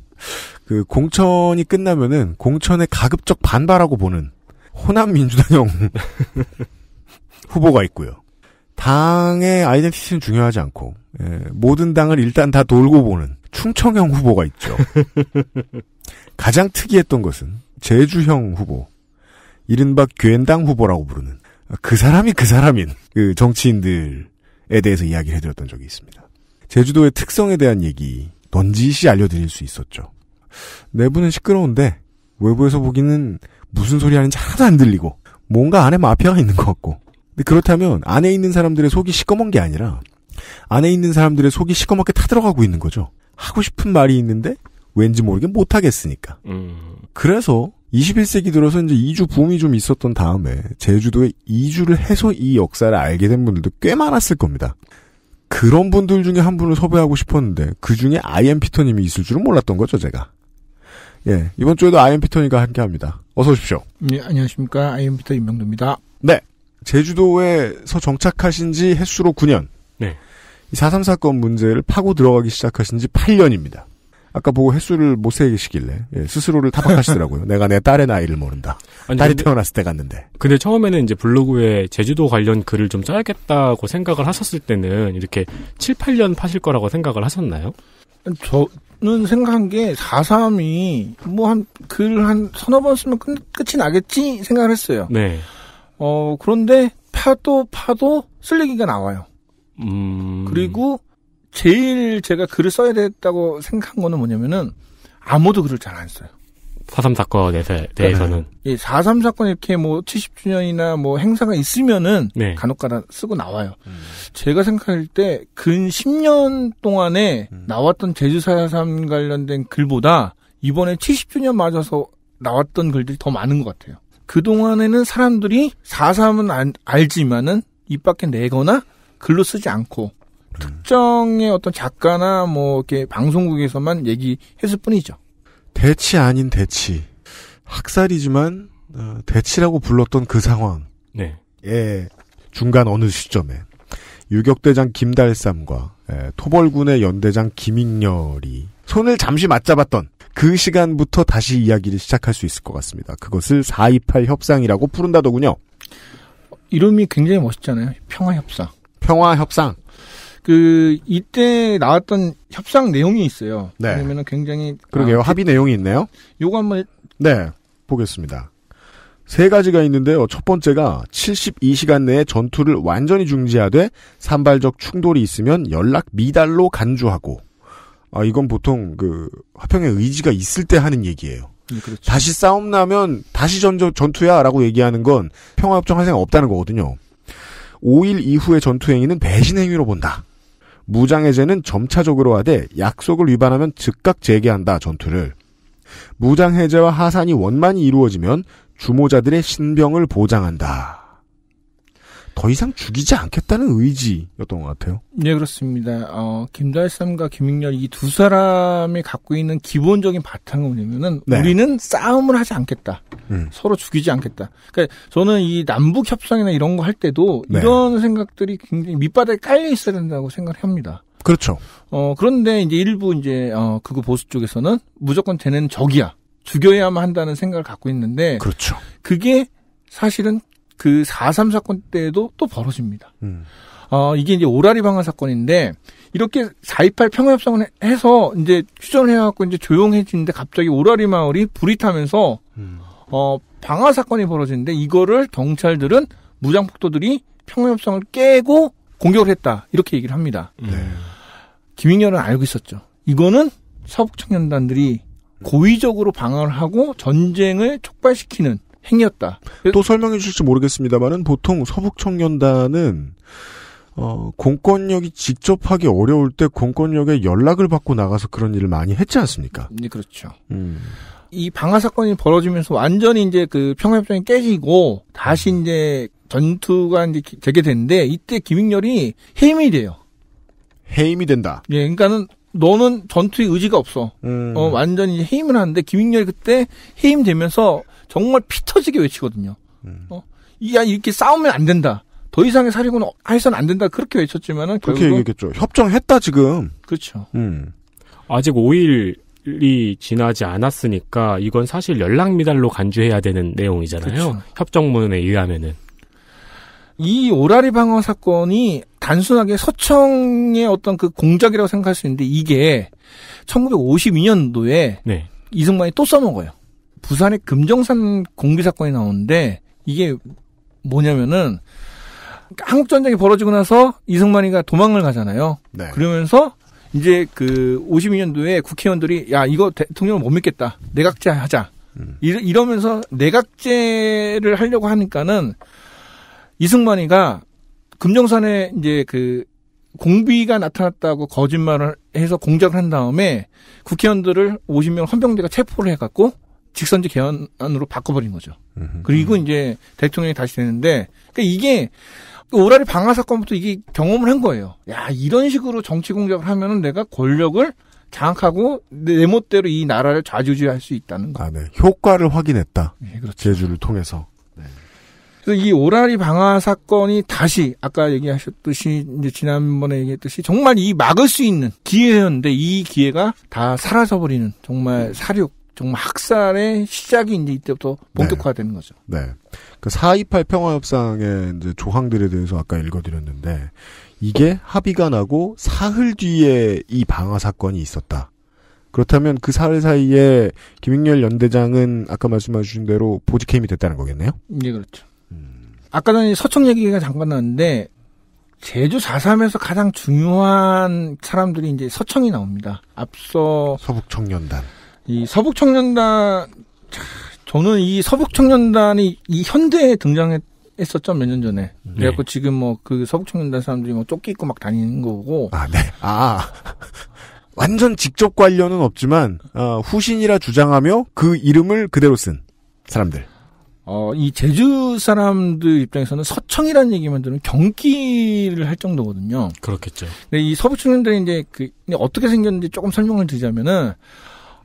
그 공천이 끝나면은 공천에 가급적 반발하고 보는 호남 민주당형 후보가 있고요. 당의 아이덴티티는 중요하지 않고 예, 모든 당을 일단 다 돌고 보는 충청형 후보가 있죠. 가장 특이했던 것은 제주형 후보, 이른바 괴엔당 후보라고 부르는 그 사람이 그 사람인 그 정치인들에 대해서 이야기를 해드렸던 적이 있습니다. 제주도의 특성에 대한 얘기 넌지시 알려드릴 수 있었죠. 내부는 시끄러운데 외부에서 보기는 무슨 소리 하는지 하나도 안 들리고 뭔가 안에 마피아가 있는 것 같고 근데 그렇다면 안에 있는 사람들의 속이 시꺼먼 게 아니라 안에 있는 사람들의 속이 시꺼멓게 타들어가고 있는 거죠. 하고 싶은 말이 있는데 왠지 모르게 못하겠으니까. 음. 그래서 21세기 들어서 이제 이주 붐이 좀 있었던 다음에 제주도에 이주를 해서 이 역사를 알게 된 분들도 꽤 많았을 겁니다. 그런 분들 중에 한 분을 섭외하고 싶었는데 그 중에 아이엠 피터님이 있을 줄은 몰랐던 거죠 제가. 예 이번 주에도 아이엠 피터님과 함께합니다. 어서 오십시오. 네 안녕하십니까 아이엠 피터 임명도입니다. 네 제주도에서 정착하신 지 해수로 9년. 네. 4 3 사건 문제를 파고 들어가기 시작하신 지 8년입니다. 아까 보고 횟수를 못 세시길래 예, 스스로를 타박하시더라고요. 내가 내 딸의 나이를 모른다. 아니, 딸이 근데, 태어났을 때 갔는데. 근데 처음에는 이제 블로그에 제주도 관련 글을 좀 써야겠다고 생각을 하셨을 때는 이렇게 7, 8년 파실 거라고 생각을 하셨나요? 저는 생각한 게 4.3이 뭐 한 글한 한 서너 번 쓰면 끝, 끝이 나겠지 생각을 했어요. 네. 어, 그런데 파도 파도 쓸레기가 나와요. 음... 그리고 제일 제가 글을 써야 됐다고 생각한 거는 뭐냐면은 아무도 글을 잘 안 써요. 4.3 사건에 대해서는. 네. 예, 4.3 사건 이렇게 뭐 70주년이나 뭐 행사가 있으면은 네. 간혹 가다 쓰고 나와요. 음. 제가 생각할 때 근 10년 동안에 음. 나왔던 제주 4.3 관련된 글보다 이번에 70주년 맞아서 나왔던 글들이 더 많은 것 같아요. 그동안에는 사람들이 4.3은 알지만은 입 밖에 내거나 글로 쓰지 않고 음. 특정의 어떤 작가나 뭐 이렇게 방송국에서만 얘기했을 뿐이죠. 대치 아닌 대치. 학살이지만 어, 대치라고 불렀던 그 상황. 네. 예. 중간 어느 시점에 유격대장 김달삼과 예, 토벌군의 연대장 김익렬이 손을 잠시 맞잡았던 그 시간부터 다시 이야기를 시작할 수 있을 것 같습니다. 그것을 428 협상이라고 부른다더군요. 이름이 굉장히 멋있잖아요. 평화협상. 평화협상. 그 이때 나왔던 협상 내용이 있어요. 네. 왜냐면 굉장히 그러게요. 아, 합의 내용이 있네요. 요거 한번 네 보겠습니다. 세 가지가 있는데요. 첫 번째가 72시간 내에 전투를 완전히 중지하되 산발적 충돌이 있으면 연락 미달로 간주하고 아 이건 보통 그 화평의 의지가 있을 때 하는 얘기예요. 네, 그렇죠. 다시 싸움 나면 다시 전, 전투야라고 얘기하는 건 평화협정 할 생각 없다는 거거든요. 5일 이후의 전투 행위는 배신 행위로 본다. 무장해제는 점차적으로 하되 약속을 위반하면 즉각 재개한다 전투를. 무장해제와 하산이 원만히 이루어지면 주모자들의 신병을 보장한다. 더 이상 죽이지 않겠다는 의지였던 것 같아요. 네, 그렇습니다. 어, 김달삼과 김익렬 이 두 사람이 갖고 있는 기본적인 바탕은 뭐냐면은 네. 우리는 싸움을 하지 않겠다. 음. 서로 죽이지 않겠다. 그러니까 저는 이 남북 협상이나 이런 거 할 때도 네. 이런 생각들이 굉장히 밑바닥에 깔려 있어야 된다고 생각을 합니다. 그렇죠. 어, 그런데 이제 일부 이제 어, 그거 보수 쪽에서는 무조건 되는 적이야. 죽여야만 한다는 생각을 갖고 있는데 그렇죠. 그게 사실은 그4.3 사건 때도 또 벌어집니다. 음. 어, 이게 이제 오라리 방화 사건인데, 이렇게 4.28 평화협상을 해서 이제 휴전을 해갖고 이제 조용해지는데 갑자기 오라리 마을이 불이 타면서, 음. 어, 방화 사건이 벌어지는데 이거를 경찰들은 무장폭도들이 평화협상을 깨고 공격을 했다. 이렇게 얘기를 합니다. 네. 음. 김인열은 알고 있었죠. 이거는 서북 청년단들이 고의적으로 방어를 하고 전쟁을 촉발시키는 행위였다. 그 또 설명해 주실지 모르겠습니다만은 보통 서북 청년단은 어, 공권력이 직접 하기 어려울 때 공권력에 연락을 받고 나가서 그런 일을 많이 했지 않습니까? 네, 그렇죠. 음. 이 방화 사건이 벌어지면서 완전히 이제 그 평화협정이 깨지고 다시 음. 이제 전투가 이제 되게 됐는데 이때 김익렬이 해임이 돼요. 해임이 된다. 예, 그러니까는 너는 전투의 의지가 없어. 음. 어, 완전히 해임을 하는데 김익렬이 그때 해임되면서 정말 피 터지게 외치거든요. 음. 어? 이, 야, 이렇게 싸우면 안 된다. 더 이상의 사리고는 해서는 안 된다. 그렇게 외쳤지만은. 그렇게 얘기했죠. 협정했다, 지금. 그렇죠. 음. 아직 5일이 지나지 않았으니까 이건 사실 연락미달로 간주해야 되는 내용이잖아요. 그렇 협정문에 의하면은. 이 오라리 방어 사건이 단순하게 서청의 어떤 그 공작이라고 생각할 수 있는데 이게 1952년도에 네. 이승만이 또 써먹어요. 부산의 금정산 공비 사건이 나오는데 이게 뭐냐면은 한국 전쟁이 벌어지고 나서 이승만이가 도망을 가잖아요. 네. 그러면서 이제 그 52년도에 국회의원들이 야 이거 대통령을 못 믿겠다 내각제 하자 음. 이러면서 내각제를 하려고 하니까는 이승만이가 금정산에 이제 그 공비가 나타났다고 거짓말을 해서 공작을 한 다음에 국회의원들을 50명 헌병대가 체포를 해갖고 직선제 개헌안으로 바꿔버린 거죠. 으흠. 그리고 음. 이제 대통령이 다시 되는데 그러니까 이게 오라리 방화 사건부터 이게 경험을 한 거예요. 야 이런 식으로 정치 공작을 하면은 내가 권력을 장악하고 내 멋대로 이 나라를 좌지우지할 수 있다는 거. 아, 네. 효과를 확인했다. 네, 그렇죠. 제주를 통해서. 네. 그래서 이 오라리 방화 사건이 다시 아까 얘기하셨듯이 이제 지난번에 얘기했듯이 정말 이 막을 수 있는 기회였는데 이 기회가 다 사라져 버리는 정말 음. 사륙 정말 학살의 시작이 이제 이때부터 네. 본격화되는 거죠. 네. 그 428 평화협상의 이제 조항들에 대해서 아까 읽어드렸는데 이게 합의가 나고 사흘 뒤에 이 방화 사건이 있었다. 그렇다면 그 사흘 사이에 김익렬 연대장은 아까 말씀하신 대로 보직해임이 됐다는 거겠네요? 네, 그렇죠. 음. 아까 전에 서청 얘기가 잠깐 나왔는데 제주 4.3에서 가장 중요한 사람들이 이제 서청이 나옵니다. 앞서 서북청년단. 이 서북청년단 저는 이 서북청년단이 이 현대에 등장했었죠 몇 년 전에. 네. 그래갖고 지금 뭐 그 서북청년단 사람들이 뭐 조끼 입고 막 다니는 거고. 아 네. 아, 아. 완전 직접 관련은 없지만 어, 후신이라 주장하며 그 이름을 그대로 쓴 사람들. 어, 이 제주 사람들 입장에서는 서청이라는 얘기만 들으면 경기를 할 정도거든요. 그렇겠죠. 근데 이 서북 청년단이 이제 그 어떻게 생겼는지 조금 설명을 드리자면은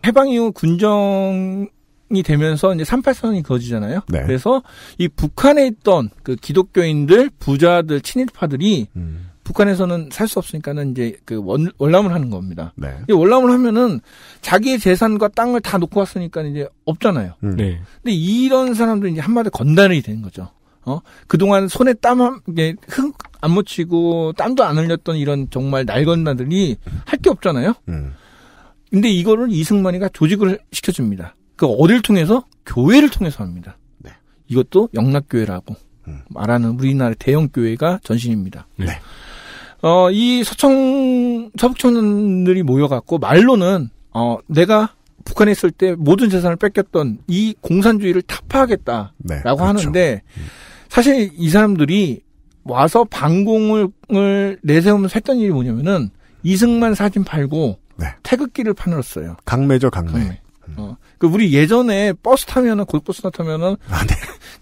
해방 이후 군정 이 되면서 이제 38선이 거지잖아요. 네. 그래서 이 북한에 있던 그 기독교인들, 부자들, 친일파들이 음. 북한에서는 살 수 없으니까는 이제 그 원, 월남을 하는 겁니다. 네. 월남을 하면은 자기의 재산과 땅을 다 놓고 왔으니까 이제 없잖아요. 음. 네. 근데 이런 사람들이 제 한마디 건달이 되는 거죠. 어 그동안 손에 땀흙안 묻히고 땀도 안 흘렸던 이런 정말 낡은 나들이 할 게 없잖아요. 음. 근데 이거를 이승만이가 조직을 시켜줍니다. 그 어딜 통해서 교회를 통해서 합니다. 네. 이것도 영락교회라고 음. 말하는 우리나라 대형 교회가 전신입니다. 네. 네. 어, 이 서청 서북촌들이 모여갖고 말로는 어, 내가 북한에 있을 때 모든 재산을 뺏겼던 이 공산주의를 타파하겠다라고 네, 그렇죠. 하는데 음. 사실 이 사람들이 와서 방공을 내세우면서 했던 일이 뭐냐면은 이승만 사진 팔고 네. 태극기를 파늘었어요. 강매죠, 강매. 강매. 음. 어. 그 우리 예전에 버스 타면은 골버스나 타면은 아, 네.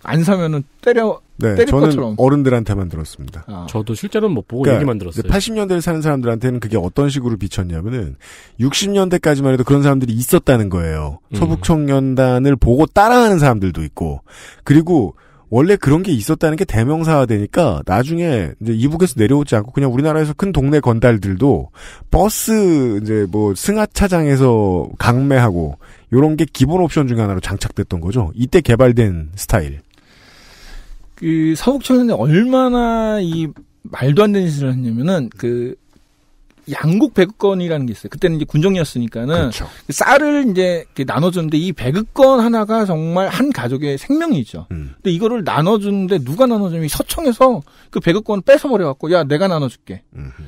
안 사면은 때려 네, 때릴 저는 것처럼. 어른들한테만 들었습니다. 아. 저도 실제로는 못 보고 그러니까 얘기만 들었어요. 80년대를 사는 사람들한테는 그게 어떤 식으로 비쳤냐면은 60년대까지만 해도 그런 사람들이 있었다는 거예요. 음. 서북 청년단을 보고 따라하는 사람들도 있고 그리고 원래 그런 게 있었다는 게대명사가 되니까 나중에 이제 이북에서 내려오지 않고 그냥 우리나라에서 큰 동네 건달들도 버스 이제 뭐 승하차장에서 강매하고 요런 게 기본 옵션 중에 하나로 장착됐던 거죠. 이때 개발된 스타일. 그 사옥천은 얼마나 이 말도 안 되는 짓을 했냐면은 그 양국 배급권이라는 게 있어요. 그때는 이제 군정이었으니까는 그렇죠. 그 쌀을 이제 나눠줬는데이 배급권 하나가 정말 한 가족의 생명이죠. 음. 근데 이거를 나눠주는데 누가 나눠주냐면 서청에서 그 배급권 뺏어버려갖고 야 내가 나눠줄게. 음흠.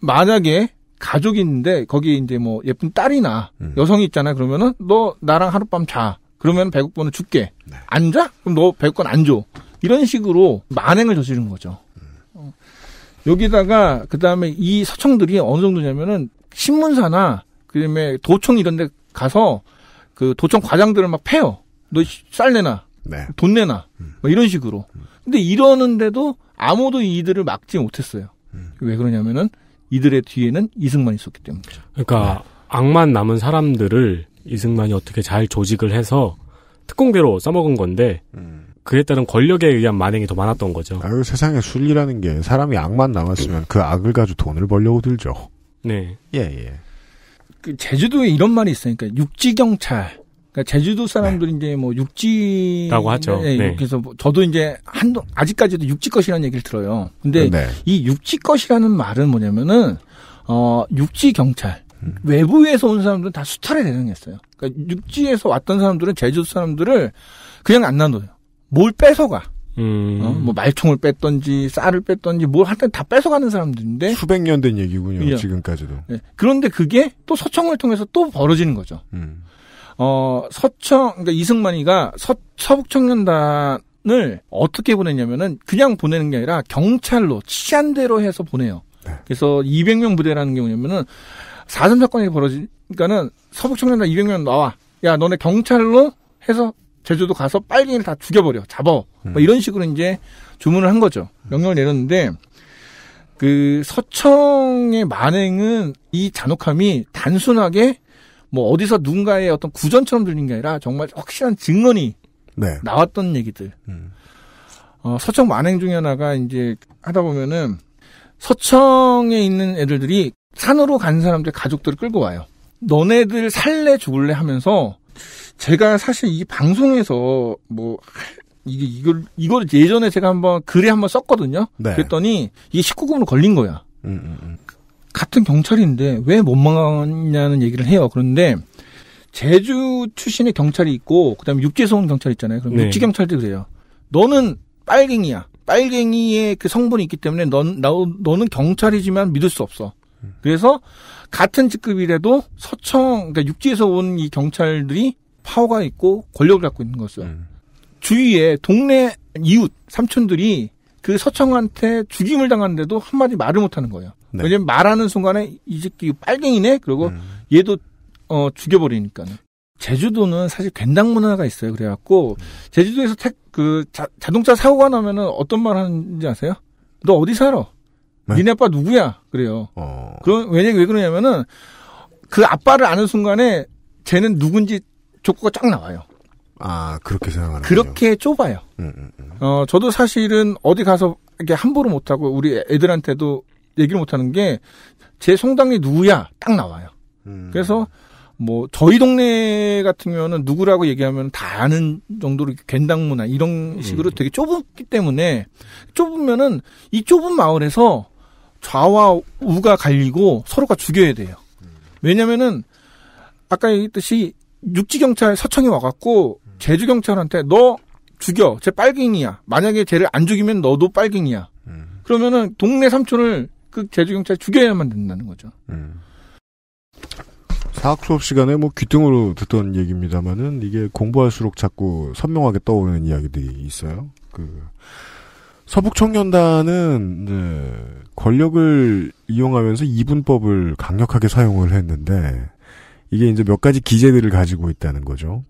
만약에 가족이 있는데 거기 이제 뭐 예쁜 딸이나 음. 여성이 있잖아 그러면은 너 나랑 하룻밤 자. 그러면 배급권을 줄게. 네. 안 자? 그럼 너 배급권 안 줘. 이런 식으로 만행을 저지른 거죠. 여기다가 그다음에 이 서청들이 어느 정도냐면은 신문사나 그다음에 도청 이런 데 가서 그 도청 과장들을 막 패요. 너 쌀 내놔. 네. 돈 내놔. 음. 뭐 이런 식으로. 근데 이러는데도 아무도 이들을 막지 못했어요. 음. 왜 그러냐면은 이들의 뒤에는 이승만이 있었기 때문이죠. 그러니까 네. 악만 남은 사람들을 이승만이 어떻게 잘 조직을 해서 특공대로 써먹은 건데 음. 그에 따른 권력에 의한 만행이 더 많았던 거죠. 아유, 세상에 순리라는 게 사람이 악만 남았으면 그 악을 가지고 돈을 벌려고 들죠. 네. 예, 예. 그 제주도에 이런 말이 있으니까 그러니까 육지 경찰. 그러니까 제주도 사람들이 네. 이제 뭐 육지라고 하죠. 네. 네. 그래서 뭐 저도 이제 한동 아직까지도 육지 것이라는 얘기를 들어요. 근데 네. 이 육지 것이라는 말은 뭐냐면은 어 육지 경찰 음. 외부에서 온 사람들은 다 수탈에 대응했어요. 그러니까 육지에서 왔던 사람들은 제주도 사람들을 그냥 안 놔둬요. 뭘 뺏어가. 음. 어? 뭐 말총을 뺐던지 쌀을 뺐던지 뭘 하여튼 다 뺏어가는 사람들인데 수백 년 된 얘기군요 예. 지금까지도 예. 그런데 그게 또 서청을 통해서 또 벌어지는 거죠 음. 어 서청 그러니까 이승만이가 서, 서북청년단을 어떻게 보냈냐면은 그냥 보내는 게 아니라 경찰로 치안 대로 해서 보내요 네. 그래서 200명 부대라는 경우냐면은 4.3 사건이 벌어지니까는 서북청년단 200명 나와 야 너네 경찰로 해서 제주도 가서 빨리 다 죽여버려. 잡어. 뭐 음. 뭐 이런 식으로 이제 주문을 한 거죠. 명령을 내렸는데 그 서청의 만행은 이 잔혹함이 단순하게 뭐 어디서 누군가의 어떤 구전처럼 들린 게 아니라 정말 확실한 증언이 네. 나왔던 얘기들. 음. 어, 서청 만행 중에 하나가 이제 하다 보면은 서청에 있는 애들들이 산으로 간 사람들 가족들을 끌고 와요. 너네들 살래 죽을래 하면서 제가 사실 이 방송에서 뭐 이게 이걸 이걸 예전에 제가 한번 글에 한번 썼거든요. 네. 그랬더니 이게 19금으로 걸린 거야. 음, 음, 음. 같은 경찰인데 왜 못 막았냐는 얘기를 해요. 그런데 제주 출신의 경찰이 있고 그다음에 육지에서 온 경찰 있잖아요. 그럼 네. 육지 경찰도 그래요. 너는 빨갱이야. 빨갱이의 그 성분이 있기 때문에 넌 나, 너는 경찰이지만 믿을 수 없어. 그래서 같은 직급이라도 서청 그러니까 육지에서 온 이 경찰들이 파워가 있고 권력을 갖고 있는 거죠. 음. 주위에 동네 이웃 삼촌들이 그 서청한테 죽임을 당하는데도 한마디 말을 못하는 거예요. 네. 왜냐면 말하는 순간에 이 새끼 빨갱이네 그리고 음. 얘도 어 죽여버리니까. 제주도는 사실 된당 문화가 있어요. 그래갖고 음. 제주도에서 택 그 자동차 사고가 나면은 어떤 말 하는지 아세요? 너 어디 살아? 네? 니네 아빠 누구야? 그래요. 어. 그럼 왜냐 왜 그러냐면은 그 아빠를 아는 순간에 쟤는 누군지 족구가 쫙 나와요. 아 그렇게 생각하는 그렇게 좁아요. 음, 음, 음. 어 저도 사실은 어디 가서 이렇게 함부로 못하고 우리 애들한테도 얘기를 못하는 게 제 성당이 누구야 딱 나와요. 음. 그래서 뭐 저희 동네 같은 경우는 누구라고 얘기하면 다 아는 정도로 겐당 문화 이런 식으로 음. 되게 좁기 때문에 좁으면은 이 좁은 마을에서 좌와 우가 갈리고 서로가 죽여야 돼요. 왜냐면은 아까 얘기했듯이 육지 경찰 서청이 와갖고 제주 경찰한테 너 죽여 쟤 빨갱이야. 만약에 쟤를 안 죽이면 너도 빨갱이야. 그러면은 동네 삼촌을 그 제주 경찰 죽여야만 된다는 거죠. 사학 수업 시간에 뭐 귀등으로 듣던 얘기입니다만은 이게 공부할수록 자꾸 선명하게 떠오르는 이야기들이 있어요. 그 서북청년단은 네, 권력을 이용하면서 이분법을 강력하게 사용을 했는데 이게 이제 몇 가지 기제들을 가지고 있다는 거죠.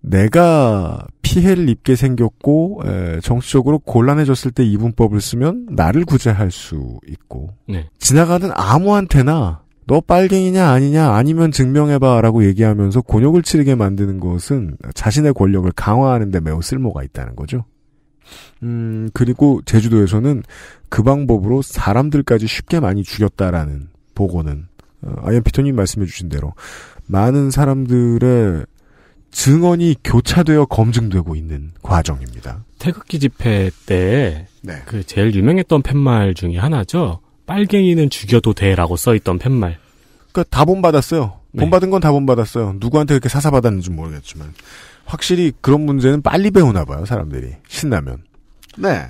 내가 피해를 입게 생겼고 에, 정치적으로 곤란해졌을 때 이분법을 쓰면 나를 구제할 수 있고 네. 지나가는 아무한테나 너 빨갱이냐 아니냐 아니면 증명해봐라고 얘기하면서 곤욕을 치르게 만드는 것은 자신의 권력을 강화하는 데 매우 쓸모가 있다는 거죠. 음, 그리고 제주도에서는 그 방법으로 사람들까지 쉽게 많이 죽였다라는 보고는 어, 아이언 피터님 말씀해 주신 대로 많은 사람들의 증언이 교차되어 검증되고 있는 과정입니다. 태극기 집회 때그 네. 제일 유명했던 팻말 중에 하나죠. 빨갱이는 죽여도 돼라고 써있던 팻말. 그러니까 다 본받았어요. 네. 본받은 건 다 본받았어요. 누구한테 그렇게 사사받았는지 모르겠지만. 확실히 그런 문제는 빨리 배우나 봐요, 사람들이. 신나면. 네.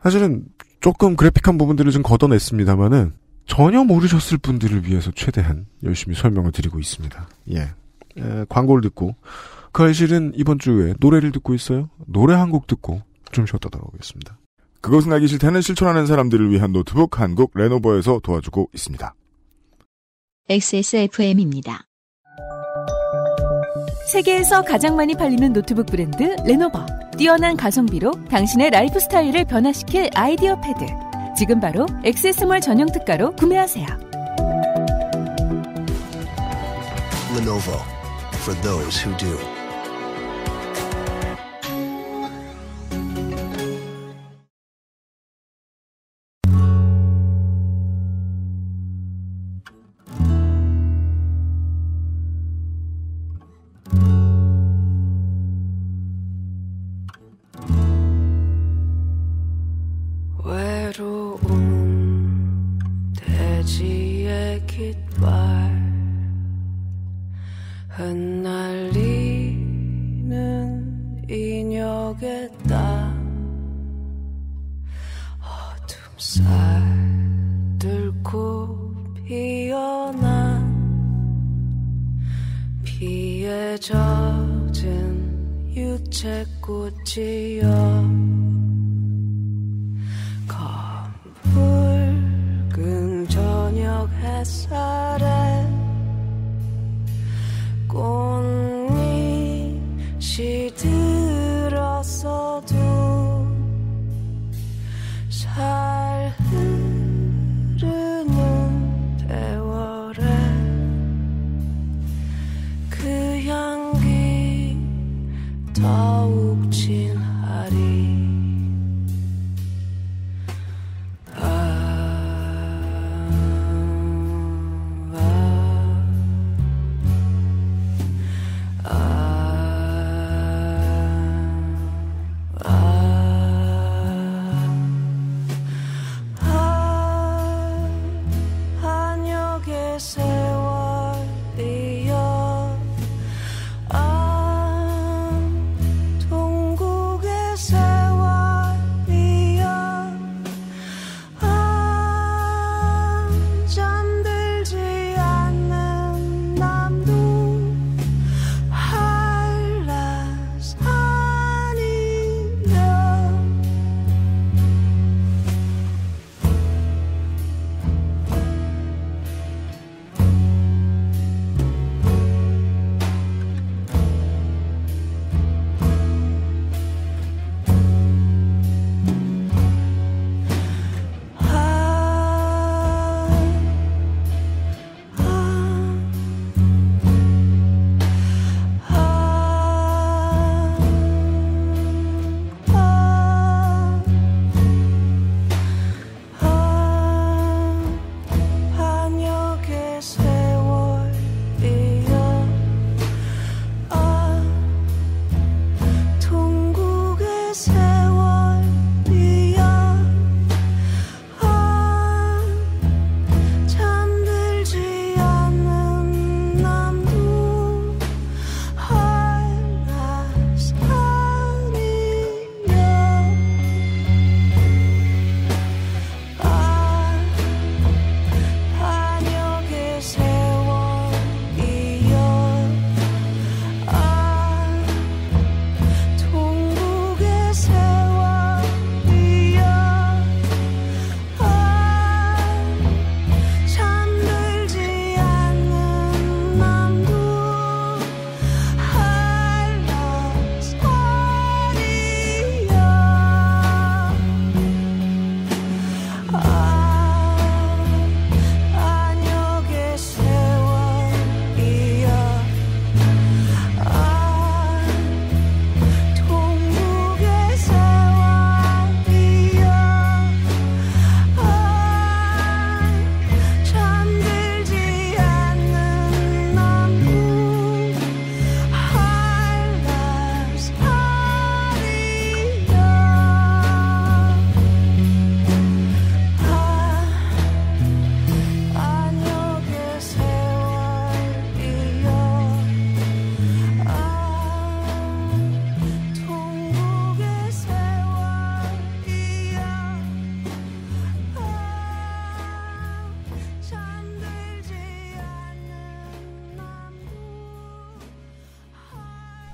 사실은 조금 그래픽한 부분들을 좀걷어냈습니다마는 전혀 모르셨을 분들을 위해서 최대한 열심히 설명을 드리고 있습니다. 예. 에, 광고를 듣고 그 사실은 이번 주에 노래를 듣고 있어요. 노래 한 곡 듣고 좀 쉬었다 돌아오겠습니다. 그것은 알기 싫다는 실천하는 사람들을 위한 노트북 한국 레노버에서 도와주고 있습니다. XSFM입니다. 세계에서 가장 많이 팔리는 노트북 브랜드 레노버. 뛰어난 가성비로 당신의 라이프 스타일을 변화시킬 아이디어 패드. 지금 바로 액세스몰 전용 특가로 구매하세요. Lenovo for those who do. 유채꽃이여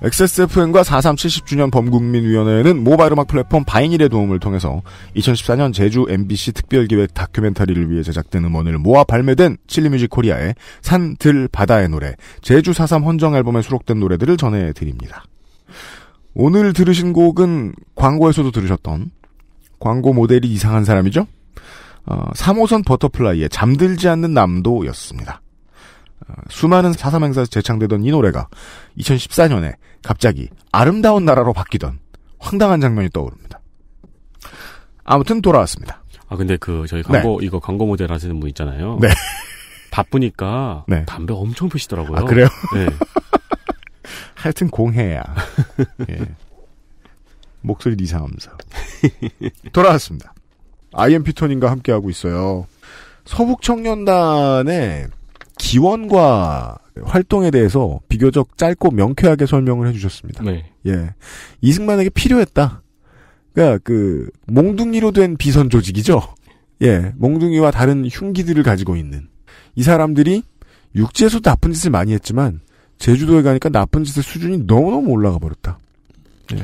XSFM과 4370주년 범국민위원회는 모바일 음악 플랫폼 바이닐의 도움을 통해서 2014년 제주 MBC 특별기획 다큐멘터리를 위해 제작된 음원을 모아 발매된 칠리뮤직 코리아의 산, 들, 바다의 노래, 제주 43 헌정 앨범에 수록된 노래들을 전해드립니다. 오늘 들으신 곡은 광고에서도 들으셨던 광고 모델이 이상한 사람이죠? 어, 3호선 버터플라이의 잠들지 않는 남도였습니다. 아, 수많은 사삼행사에서 재창되던 이 노래가 2014년에 갑자기 아름다운 나라로 바뀌던 황당한 장면이 떠오릅니다. 아무튼 돌아왔습니다. 아 근데 그 저희 광고 네. 이거 광고 모델 하시는 분 있잖아요. 네. 바쁘니까 네. 담배 엄청 피시더라고요. 아 그래요? 네. 하여튼 공해야. 예. 목소리 이상하면서 돌아왔습니다. IMP 톤인과 함께하고 있어요. 서북청년단의 기원과 활동에 대해서 비교적 짧고 명쾌하게 설명을 해주셨습니다. 네. 예. 이승만에게 필요했다. 그러니까 그 몽둥이로 된 비선 조직이죠. 예, 몽둥이와 다른 흉기들을 가지고 있는 이 사람들이 육지에서 도 나쁜 짓을 많이 했지만 제주도에 가니까 나쁜 짓의 수준이 너무너무 올라가 버렸다. 예.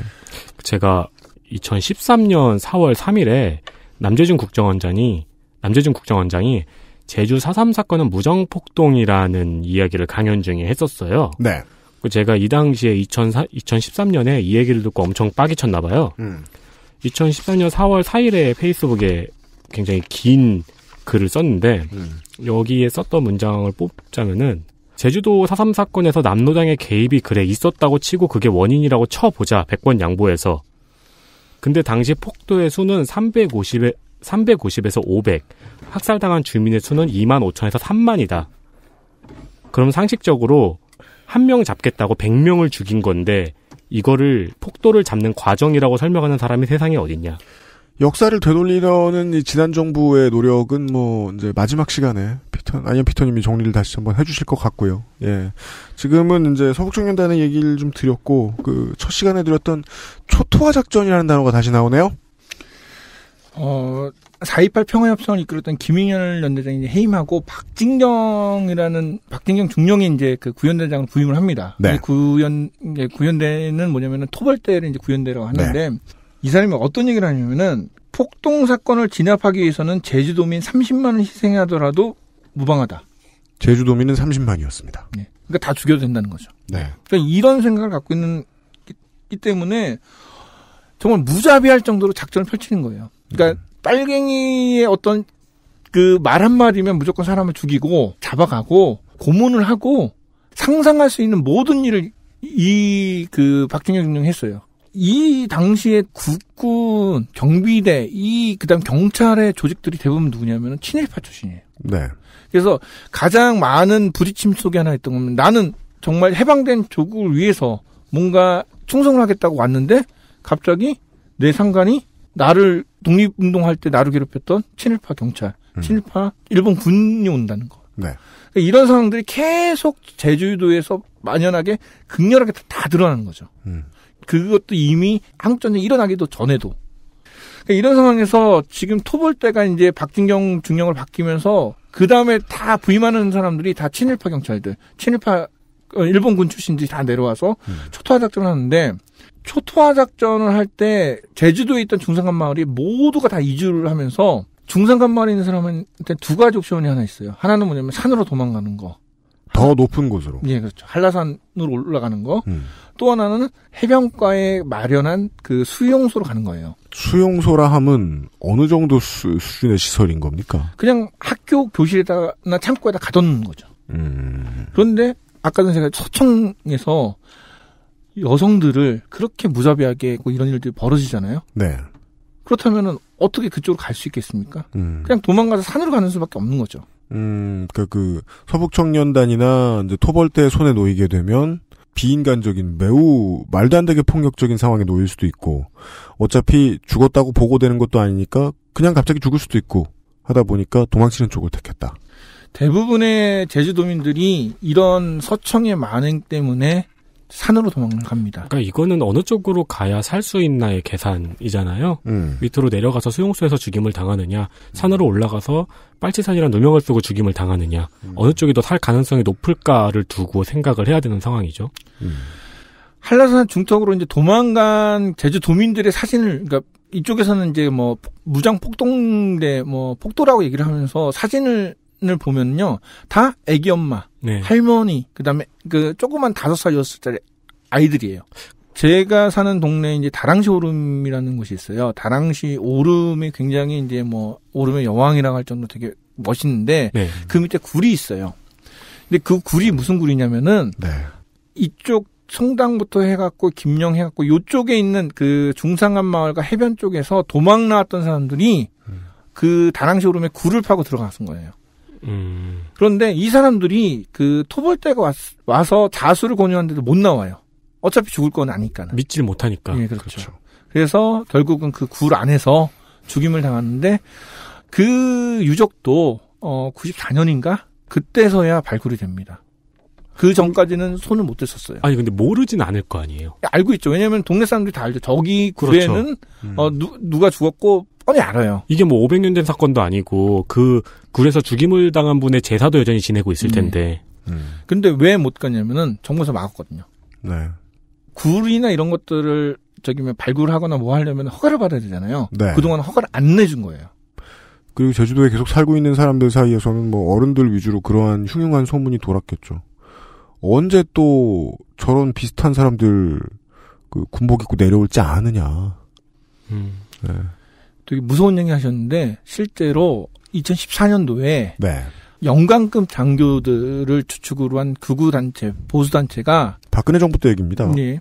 제가 2013년 4월 3일에 남재준 국정원장이 남재준 국정원장이 제주 4.3 사건은 무정폭동이라는 이야기를 강연 중에 했었어요. 네. 그 제가 이 당시에 2004, 2013년에 이 얘기를 듣고 엄청 빠이 쳤나 봐요. 음. 2013년 4월 4일에 페이스북에 굉장히 긴 글을 썼는데 음. 여기에 썼던 문장을 뽑자면은 제주도 4.3 사건에서 남노당의 개입이 그래 있었다고 치고 그게 원인이라고 쳐보자 백권 양보해서 근데 당시 폭도의 수는 350에 350에서 500, 학살당한 주민의 수는 2만 5천에서 3만이다. 그럼 상식적으로 한 명 잡겠다고 100명을 죽인 건데 이거를 폭도를 잡는 과정이라고 설명하는 사람이 세상에 어딨냐? 역사를 되돌리려는 이 지난 정부의 노력은 뭐 이제 마지막 시간에 피터 아니면 피터님이 정리를 다시 한번 해주실 것 같고요. 예, 지금은 이제 서북청년단의 얘기를 좀 드렸고 그 첫 시간에 드렸던 초토화 작전이라는 단어가 다시 나오네요. 어, 4.28 평화협상을 이끌었던 김인현 연대장이 해임하고 박진경이라는, 박진경 중령이 이제 그구현대장을 부임을 합니다. 네. 그 구연, 구연대는 뭐냐면은 토벌대를 이제 구현대라고 하는데, 네. 이 사람이 어떤 얘기를 하냐면은, 폭동 사건을 진압하기 위해서는 제주도민 30만을 희생하더라도 무방하다. 제주도민은 30만이었습니다. 네. 그러니까 다 죽여도 된다는 거죠. 네. 그러니까 이런 생각을 갖고 있는, 이 때문에, 정말 무자비할 정도로 작전을 펼치는 거예요. 그러니까 빨갱이의 어떤 그 말 한마디면 무조건 사람을 죽이고 잡아가고 고문을 하고 상상할 수 있는 모든 일을 이 그 박준영 중령 했어요. 이 당시에 국군, 경비대, 이 그다음 경찰의 조직들이 대부분 누구냐면 친일파 출신이에요. 네. 그래서 가장 많은 부딪힘 속에 하나 있던 건 나는 정말 해방된 조국을 위해서 뭔가 충성을 하겠다고 왔는데 갑자기 내 상관이 나를 독립운동할 때 나를 괴롭혔던 친일파 경찰, 음. 친일파 일본 군이 온다는 거. 네. 그러니까 이런 상황들이 계속 제주도에서 만연하게 극렬하게 다, 다 드러나는 거죠. 음. 그것도 이미 한국전쟁 일어나기도 전에도. 그러니까 이런 상황에서 지금 토벌대가 이제 박진경 중령을 바뀌면서 그 다음에 다 부임하는 사람들이 다 친일파 경찰들, 친일파 어, 일본군 출신들이 다 내려와서 음. 초토화 작전을 하는데 초토화 작전을 할 때 제주도에 있던 중산간 마을이 모두가 다 이주를 하면서 중산간 마을에 있는 사람한테 두 가지 옵션이 하나 있어요. 하나는 뭐냐면 산으로 도망가는 거. 더 높은 곳으로. 예, 그렇죠. 한라산으로 올라가는 거. 음. 또 하나는 해변가에 마련한 그 수용소로 가는 거예요. 수용소라 함은 어느 정도 수, 준의 시설인 겁니까? 그냥 학교 교실에다가 창고에다 가둬놓는 거죠. 음. 그런데 아까 전 제가 서청에서 여성들을 그렇게 무자비하게 뭐 이런 일들이 벌어지잖아요. 네. 그렇다면 어떻게 그쪽으로 갈 수 있겠습니까? 음. 그냥 도망가서 산으로 가는 수밖에 없는 거죠. 음, 그니까그 서북 청년단이나 이제 토벌대 손에 놓이게 되면 비인간적인 매우 말도 안 되게 폭력적인 상황에 놓일 수도 있고 어차피 죽었다고 보고되는 것도 아니니까 그냥 갑자기 죽을 수도 있고 하다 보니까 도망치는 쪽을 택했다. 대부분의 제주도민들이 이런 서청의 만행 때문에 산으로 도망갑니다. 그러니까 이거는 어느 쪽으로 가야 살 수 있나의 계산이잖아요. 음. 밑으로 내려가서 수용소에서 죽임을 당하느냐, 산으로 올라가서 빨치산이란 누명을 쓰고 죽임을 당하느냐, 음. 어느 쪽이 더 살 가능성이 높을까를 두고 생각을 해야 되는 상황이죠. 음. 한라산 중턱으로 이제 도망간 제주도민들의 사진을 그러니까 이쪽에서는 이제 뭐 무장 폭동대 뭐 폭도라고 얘기를 하면서 사진을 을 보면요 다 애기 엄마, 네. 할머니, 그다음에 그 조그만 다섯 살 여섯 살짜 아이들이에요. 제가 사는 동네에 이제 다랑시 오름이라는 곳이 있어요. 다랑시 오름이 굉장히 이제 뭐 오름의 여왕이라고 할정도 되게 멋있는데 네. 그 밑에 굴이 있어요. 근데 그 굴이 무슨 굴이냐면은 네. 이쪽 성당부터 해갖고 김영 해갖고 요쪽에 있는 그 중상한 마을과 해변 쪽에서 도망 나왔던 사람들이 음. 그 다랑시 오름에 굴을 파고 들어갔은 거예요. 음. 그런데 이 사람들이 그 토벌대가 와서 자수를 권유하는데도 못 나와요. 어차피 죽을 건 아니까. 믿질 못하니까. 예, 그렇죠. 그렇죠. 그래서 결국은 그 굴 안에서 죽임을 당하는데 그 유적도 어 94년인가 그때서야 발굴이 됩니다. 그 전까지는 손을 못 댔었어요. 아니 근데 모르진 않을 거 아니에요. 알고 있죠. 왜냐하면 동네 사람들이 다 알죠. 저기 그렇죠. 구에는 음. 어, 누, 누가 죽었고 뻔히 알아요. 이게 뭐 500년 된 사건도 아니고 그 굴에서 죽임을 당한 분의 제사도 여전히 지내고 있을 음. 텐데. 음. 음. 근데 왜 못 갔냐면은 정부에서 막았거든요. 네. 굴이나 이런 것들을 저기면 뭐 발굴하거나 뭐 하려면 허가를 받아야 되잖아요. 네. 그동안 허가를 안 내준 거예요. 그리고 제주도에 계속 살고 있는 사람들 사이에서는 뭐 어른들 위주로 그러한 흉흉한 소문이 돌았겠죠. 언제 또 저런 비슷한 사람들 그 군복 입고 내려올지 않느냐. 음. 네. 되게 무서운 얘기 하셨는데 실제로 2014년도에 네. 영광급 장교들을 주축으로 한 극우 단체 보수 단체가 박근혜 정부 때 얘기입니다. 네.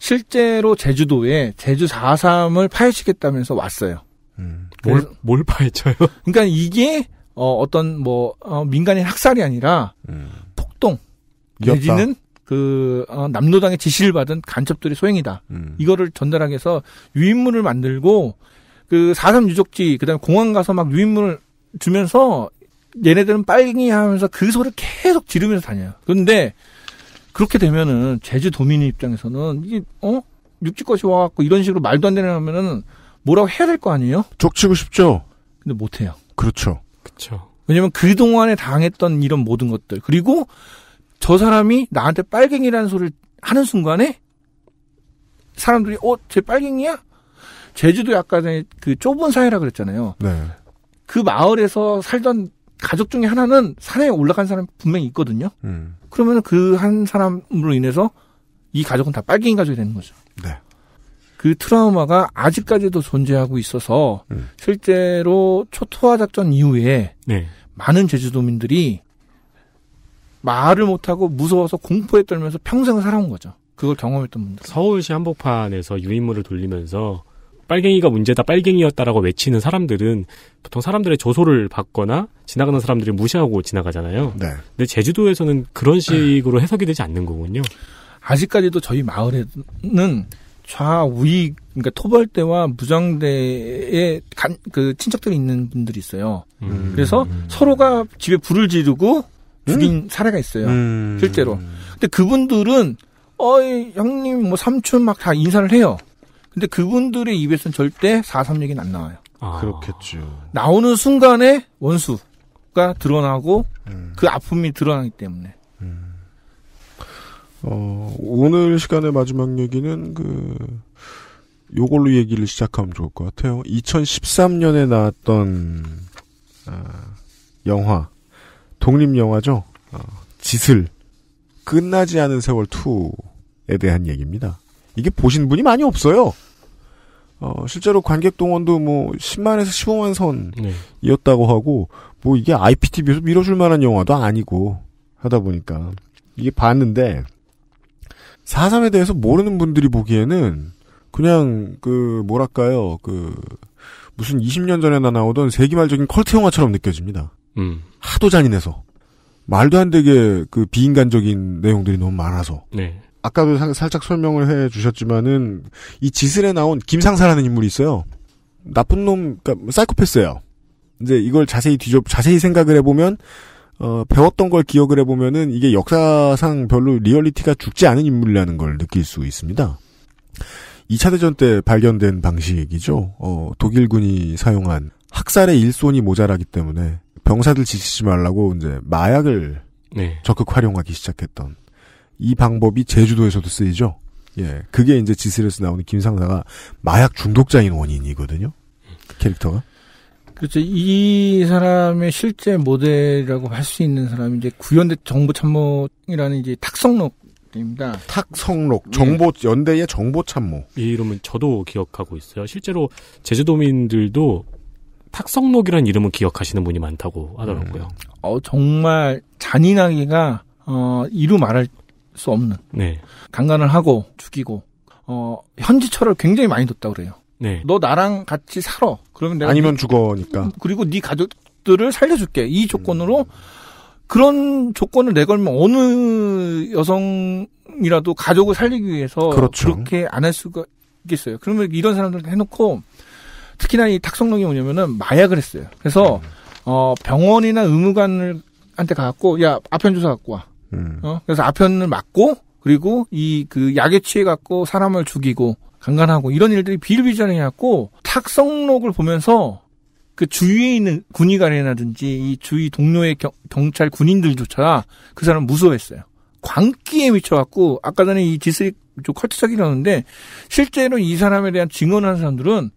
실제로 제주도에 제주 4.3을 파헤치겠다면서 왔어요. 음. 뭘, 뭘 파헤쳐요? 그러니까 이게 어, 어떤 뭐 어, 민간인 학살이 아니라 음. 폭동, 귀엽다. 내지는 그 어, 남노당의 지시를 받은 간첩들의 소행이다. 음. 이거를 전달하기 위해서 유인물을 만들고 그 사삼 유적지 그다음에 공항 가서 막 유인물을 주면서 얘네들은 빨갱이 하면서 그 소리를 계속 지르면서 다녀요. 그런데 그렇게 되면은 제주도민 의 입장에서는 이게 어 육지것이 와갖고 이런 식으로 말도 안 되는 하면은 뭐라고 해야 될 거 아니에요? 족치고 싶죠. 근데 못 해요. 그렇죠. 그렇죠. 왜냐면 그 동안에 당했던 이런 모든 것들 그리고 저 사람이 나한테 빨갱이라는 소리를 하는 순간에 사람들이 어, 쟤 빨갱이야? 제주도 약간의 그 좁은 사회라 그랬잖아요. 네. 그 마을에서 살던 가족 중에 하나는 산에 올라간 사람 분명히 있거든요. 음. 그러면 그 한 사람으로 인해서 이 가족은 다 빨갱이 가족이 되는 거죠. 네. 그 트라우마가 아직까지도 존재하고 있어서 음. 실제로 초토화 작전 이후에 네. 많은 제주도민들이 말을 못하고 무서워서 공포에 떨면서 평생 살아온 거죠. 그걸 경험했던 분들. 서울시 한복판에서 유인물을 돌리면서 빨갱이가 문제다, 빨갱이였다라고 외치는 사람들은 보통 사람들의 조소를 받거나 지나가는 사람들이 무시하고 지나가잖아요. 네. 근데 제주도에서는 그런 식으로 해석이 되지 않는 거군요. 아직까지도 저희 마을에는 좌우익, 그러니까 토벌대와 무장대의 간, 그 친척들이 있는 분들이 있어요. 음. 그래서 서로가 집에 불을 지르고 죽인 음. 사례가 있어요. 음. 실제로. 근데 그분들은 어이 형님 뭐 삼촌 막 다 인사를 해요. 근데 그분들의 입에서는 절대 4.3 얘기는 안 나와요. 아. 그렇겠죠. 나오는 순간에 원수가 드러나고 음. 그 아픔이 드러나기 때문에. 어, 오늘 시간의 마지막 얘기는 그 요걸로 얘기를 시작하면 좋을 것 같아요. 2013년에 나왔던 아, 영화 독립 영화죠. 어, 지슬 끝나지 않은 세월 2에 대한 얘기입니다. 이게 보신 분이 많이 없어요. 어, 실제로 관객 동원도 뭐 10만에서 15만 선이었다고 네. 하고 뭐 이게 IPTV에서 밀어줄 만한 영화도 아니고 하다 보니까 이게 봤는데 4.3에 대해서 모르는 분들이 보기에는 그냥 그 뭐랄까요 그 무슨 20년 전에나 나오던 세기말적인 컬트 영화처럼 느껴집니다. 음. 하도 잔인해서 말도 안 되게 그 비인간적인 내용들이 너무 많아서 네. 아까도 사, 살짝 설명을 해 주셨지만은 이 지슬에 나온 김상사라는 인물이 있어요. 나쁜 놈, 그러니까 사이코패스예요. 이제 이걸 자세히 뒤져 자세히 생각을 해보면 어, 배웠던 걸 기억을 해보면은 이게 역사상 별로 리얼리티가 죽지 않은 인물이라는 걸 느낄 수 있습니다. 2차 대전 때 발견된 방식이죠. 어, 독일군이 사용한 학살의 일손이 모자라기 때문에 병사들 지치지 말라고 이제 마약을 네. 적극 활용하기 시작했던 이 방법이 제주도에서도 쓰이죠. 예, 그게 이제 지스에서 나오는 김상사가 마약 중독자인 원인이거든요. 캐릭터가. 그렇죠. 이 사람의 실제 모델이라고 할 수 있는 사람이 이제 구연대 정보참모라는 이제 탁성록입니다. 탁성록 정보 네. 연대의 정보참모. 이 이름은 저도 기억하고 있어요. 실제로 제주도민들도 탁성록이라는 이름은 기억하시는 분이 많다고 음. 하더라고요. 음. 어, 정말 잔인하기가, 어, 이루 말할 수 없는. 네. 강간을 하고, 죽이고, 어, 현지철을 굉장히 많이 뒀다 그래요. 네. 너 나랑 같이 살아. 그러면 내가. 아니면 네, 죽어니까. 음, 그리고 네 가족들을 살려줄게. 이 음. 조건으로, 음. 그런 조건을 내걸면 어느 여성이라도 가족을 살리기 위해서. 그렇죠. 그렇게 안 할 수가 있겠어요. 그러면 이런 사람들 해놓고, 특히나 이 탁성록이 뭐냐면은 마약을 했어요. 그래서 음. 어 병원이나 의무관을 한테 가갖고 야 아편 주사 갖고 와. 음. 어 그래서 아편을 맞고 그리고 이 그 약에 취해 갖고 사람을 죽이고 강간하고 이런 일들이 비일비재하고 게해갖 탁성록을 보면서 그 주위에 있는 군의관이라든지 이 주위 동료의 경, 경찰 군인들조차 그 사람 무서워했어요. 광기에 미쳐갖고 아까 전에 이 디스릭 좀 컬트적이라는데 실제로 이 사람에 대한 증언하는 사람들은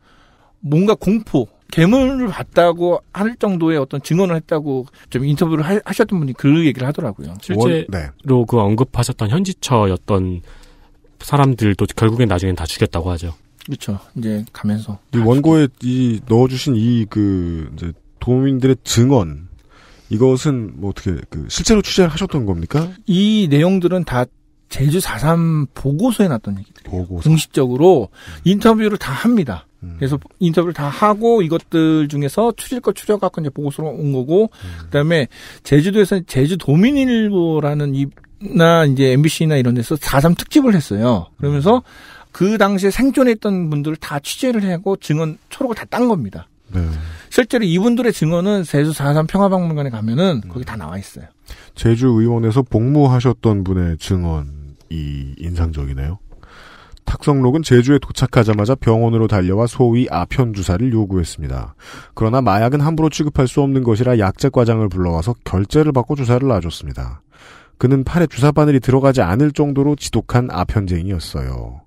뭔가 공포, 괴물을 봤다고 할 정도의 어떤 증언을 했다고 좀 인터뷰를 하, 셨던 분이 그 얘기를 하더라고요. 실제로 네. 그 언급하셨던 현지처였던 사람들도 결국엔 나중엔 다 죽였다고 하죠. 그렇죠. 이제 가면서 이 원고에 이 넣어주신 이그 이제 도민들의 증언 이것은 뭐 어떻게 그 실제로 취재를 하셨던 겁니까? 이 내용들은 다 제주 4.3 보고서에 났던 얘기들이에요. 보고서. 공식적으로 인터뷰를 다 합니다. 음. 그래서 인터뷰를 다 하고 이것들 중에서 추릴 걸 추려갖고 이제 보고서로 온 거고, 음. 그 다음에 제주도에서 제주도민일보라는 이나 이제 MBC나 이런 데서 4.3 특집을 했어요. 그러면서 음. 그 당시에 생존했던 분들을 다 취재를 하고 증언 초록을 다 딴 겁니다. 네. 실제로 이분들의 증언은 제주 4.3 평화박물관에 가면은 음. 거기 다 나와 있어요. 제주 의원에서 복무하셨던 분의 증언이 인상적이네요. 탁성록은 제주에 도착하자마자 병원으로 달려와 소위 아편 주사를 요구했습니다. 그러나 마약은 함부로 취급할 수 없는 것이라 약재 과장을 불러와서 결제를 받고 주사를 놔줬습니다. 그는 팔에 주사 바늘이 들어가지 않을 정도로 지독한 아편쟁이였어요.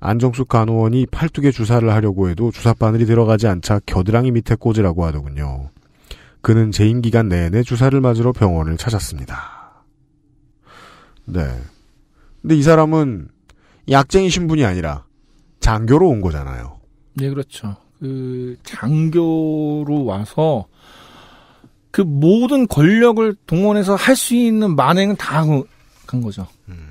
안정숙 간호원이 팔뚝에 주사를 하려고 해도 주사 바늘이 들어가지 않자 겨드랑이 밑에 꽂으라고 하더군요. 그는 재임 기간 내내 주사를 맞으러 병원을 찾았습니다. 네. 근데 이 사람은 약쟁이 신분이 아니라 장교로 온 거잖아요. 네, 그렇죠. 그 장교로 와서 그 모든 권력을 동원해서 할 수 있는 만행은 다 한 거죠. 음.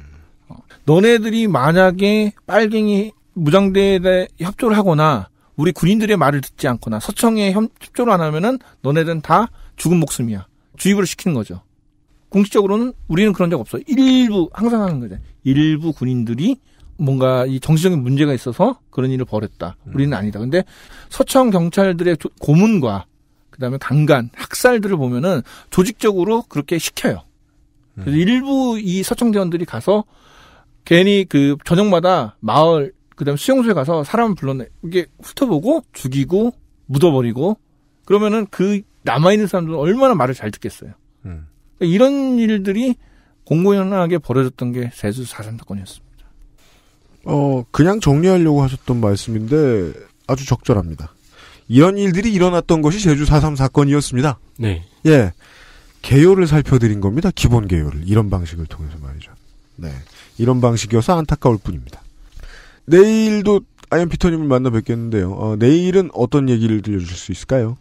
어, 너네들이 만약에 빨갱이 무장대에 협조를 하거나 우리 군인들의 말을 듣지 않거나 서청에 협조를 안 하면은 너네들은 다 죽은 목숨이야. 주입을 시키는 거죠. 공식적으로는 우리는 그런 적 없어. 일부 항상 하는 거죠. 일부 군인들이 뭔가 이정치적인 문제가 있어서 그런 일을 벌였다. 우리는 음. 아니다. 근데 서청 경찰들의 고문과 그다음에 강간, 학살들을 보면은 조직적으로 그렇게 시켜요. 그래서 음. 일부 이 서청대원들이 가서 괜히 그 저녁마다 마을 그다음 에 수용소에 가서 사람을 불러내 이게 훑어보고 죽이고 묻어버리고 그러면은 그 남아있는 사람들은 얼마나 말을 잘 듣겠어요. 음. 그러니까 이런 일들이 공공연하게 벌어졌던 게 세수 사산 사건이었습니다. 어, 그냥 정리하려고 하셨던 말씀인데 아주 적절합니다. 이런 일들이 일어났던 것이 제주 4.3 사건이었습니다. 네. 예. 개요를 살펴드린 겁니다. 기본 개요를. 이런 방식을 통해서 말이죠. 네. 이런 방식이어서 안타까울 뿐입니다. 내일도 아이언 피터님을 만나 뵙겠는데요. 어, 내일은 어떤 얘기를 들려주실 수 있을까요?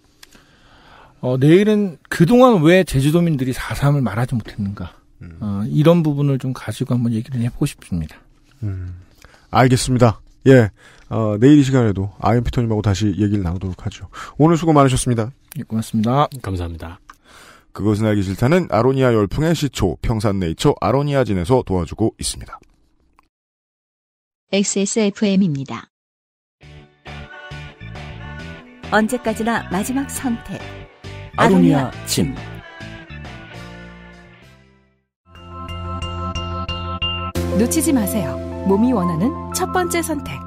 어, 내일은 그동안 왜 제주도민들이 4.3을 말하지 못했는가. 음. 어, 이런 부분을 좀 가지고 한번 얘기를 해보고 싶습니다. 음. 알겠습니다. 예. 어, 내일 이 시간에도 아이엠 피터님하고 다시 얘기를 나누도록 하죠. 오늘 수고 많으셨습니다. 예, 고맙습니다. 감사합니다. 그것은 알기 싫다는 아로니아 열풍의 시초 평산네이처 아로니아진에서 도와주고 있습니다. XSFM입니다. 언제까지나 마지막 선택. 아로니아 진. 놓치지 마세요. 몸이 원하는 첫 번째 선택.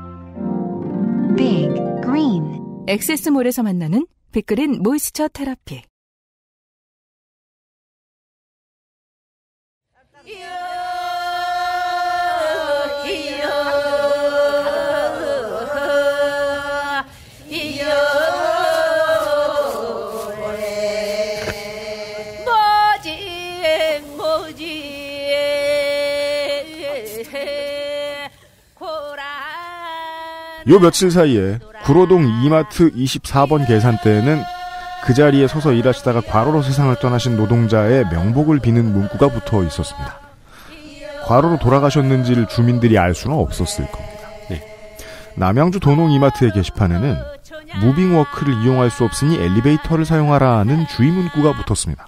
Big Green. 엑세스몰에서 만나는 빅그린 모이스처 테라피. 요 며칠 사이에 구로동 이마트 24번 계산대에는 그 자리에 서서 일하시다가 과로로 세상을 떠나신 노동자의 명복을 비는 문구가 붙어 있었습니다. 과로로 돌아가셨는지를 주민들이 알 수는 없었을 겁니다. 네. 남양주 도농 이마트의 게시판에는 무빙워크를 이용할 수 없으니 엘리베이터를 사용하라는 주의 문구가 붙었습니다.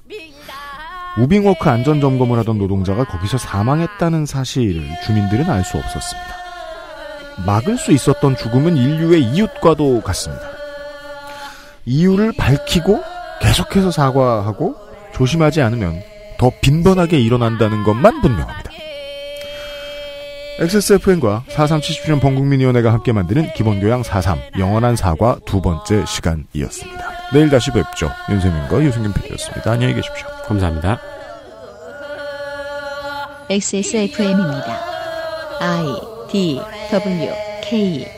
무빙워크 안전 점검을 하던 노동자가 거기서 사망했다는 사실을 주민들은 알 수 없었습니다. 막을 수 있었던 죽음은 인류의 이웃과도 같습니다. 이유를 밝히고 계속해서 사과하고 조심하지 않으면 더 빈번하게 일어난다는 것만 분명합니다. x s f n 과4 3 7 7년 범국민위원회가 함께 만드는 기본교양 43 영원한 사과 두 번째 시간이었습니다. 내일 다시 뵙죠. 윤세민과 유승균 PD였습니다. 안녕히 계십시오. 감사합니다. XSFM입니다. I D W K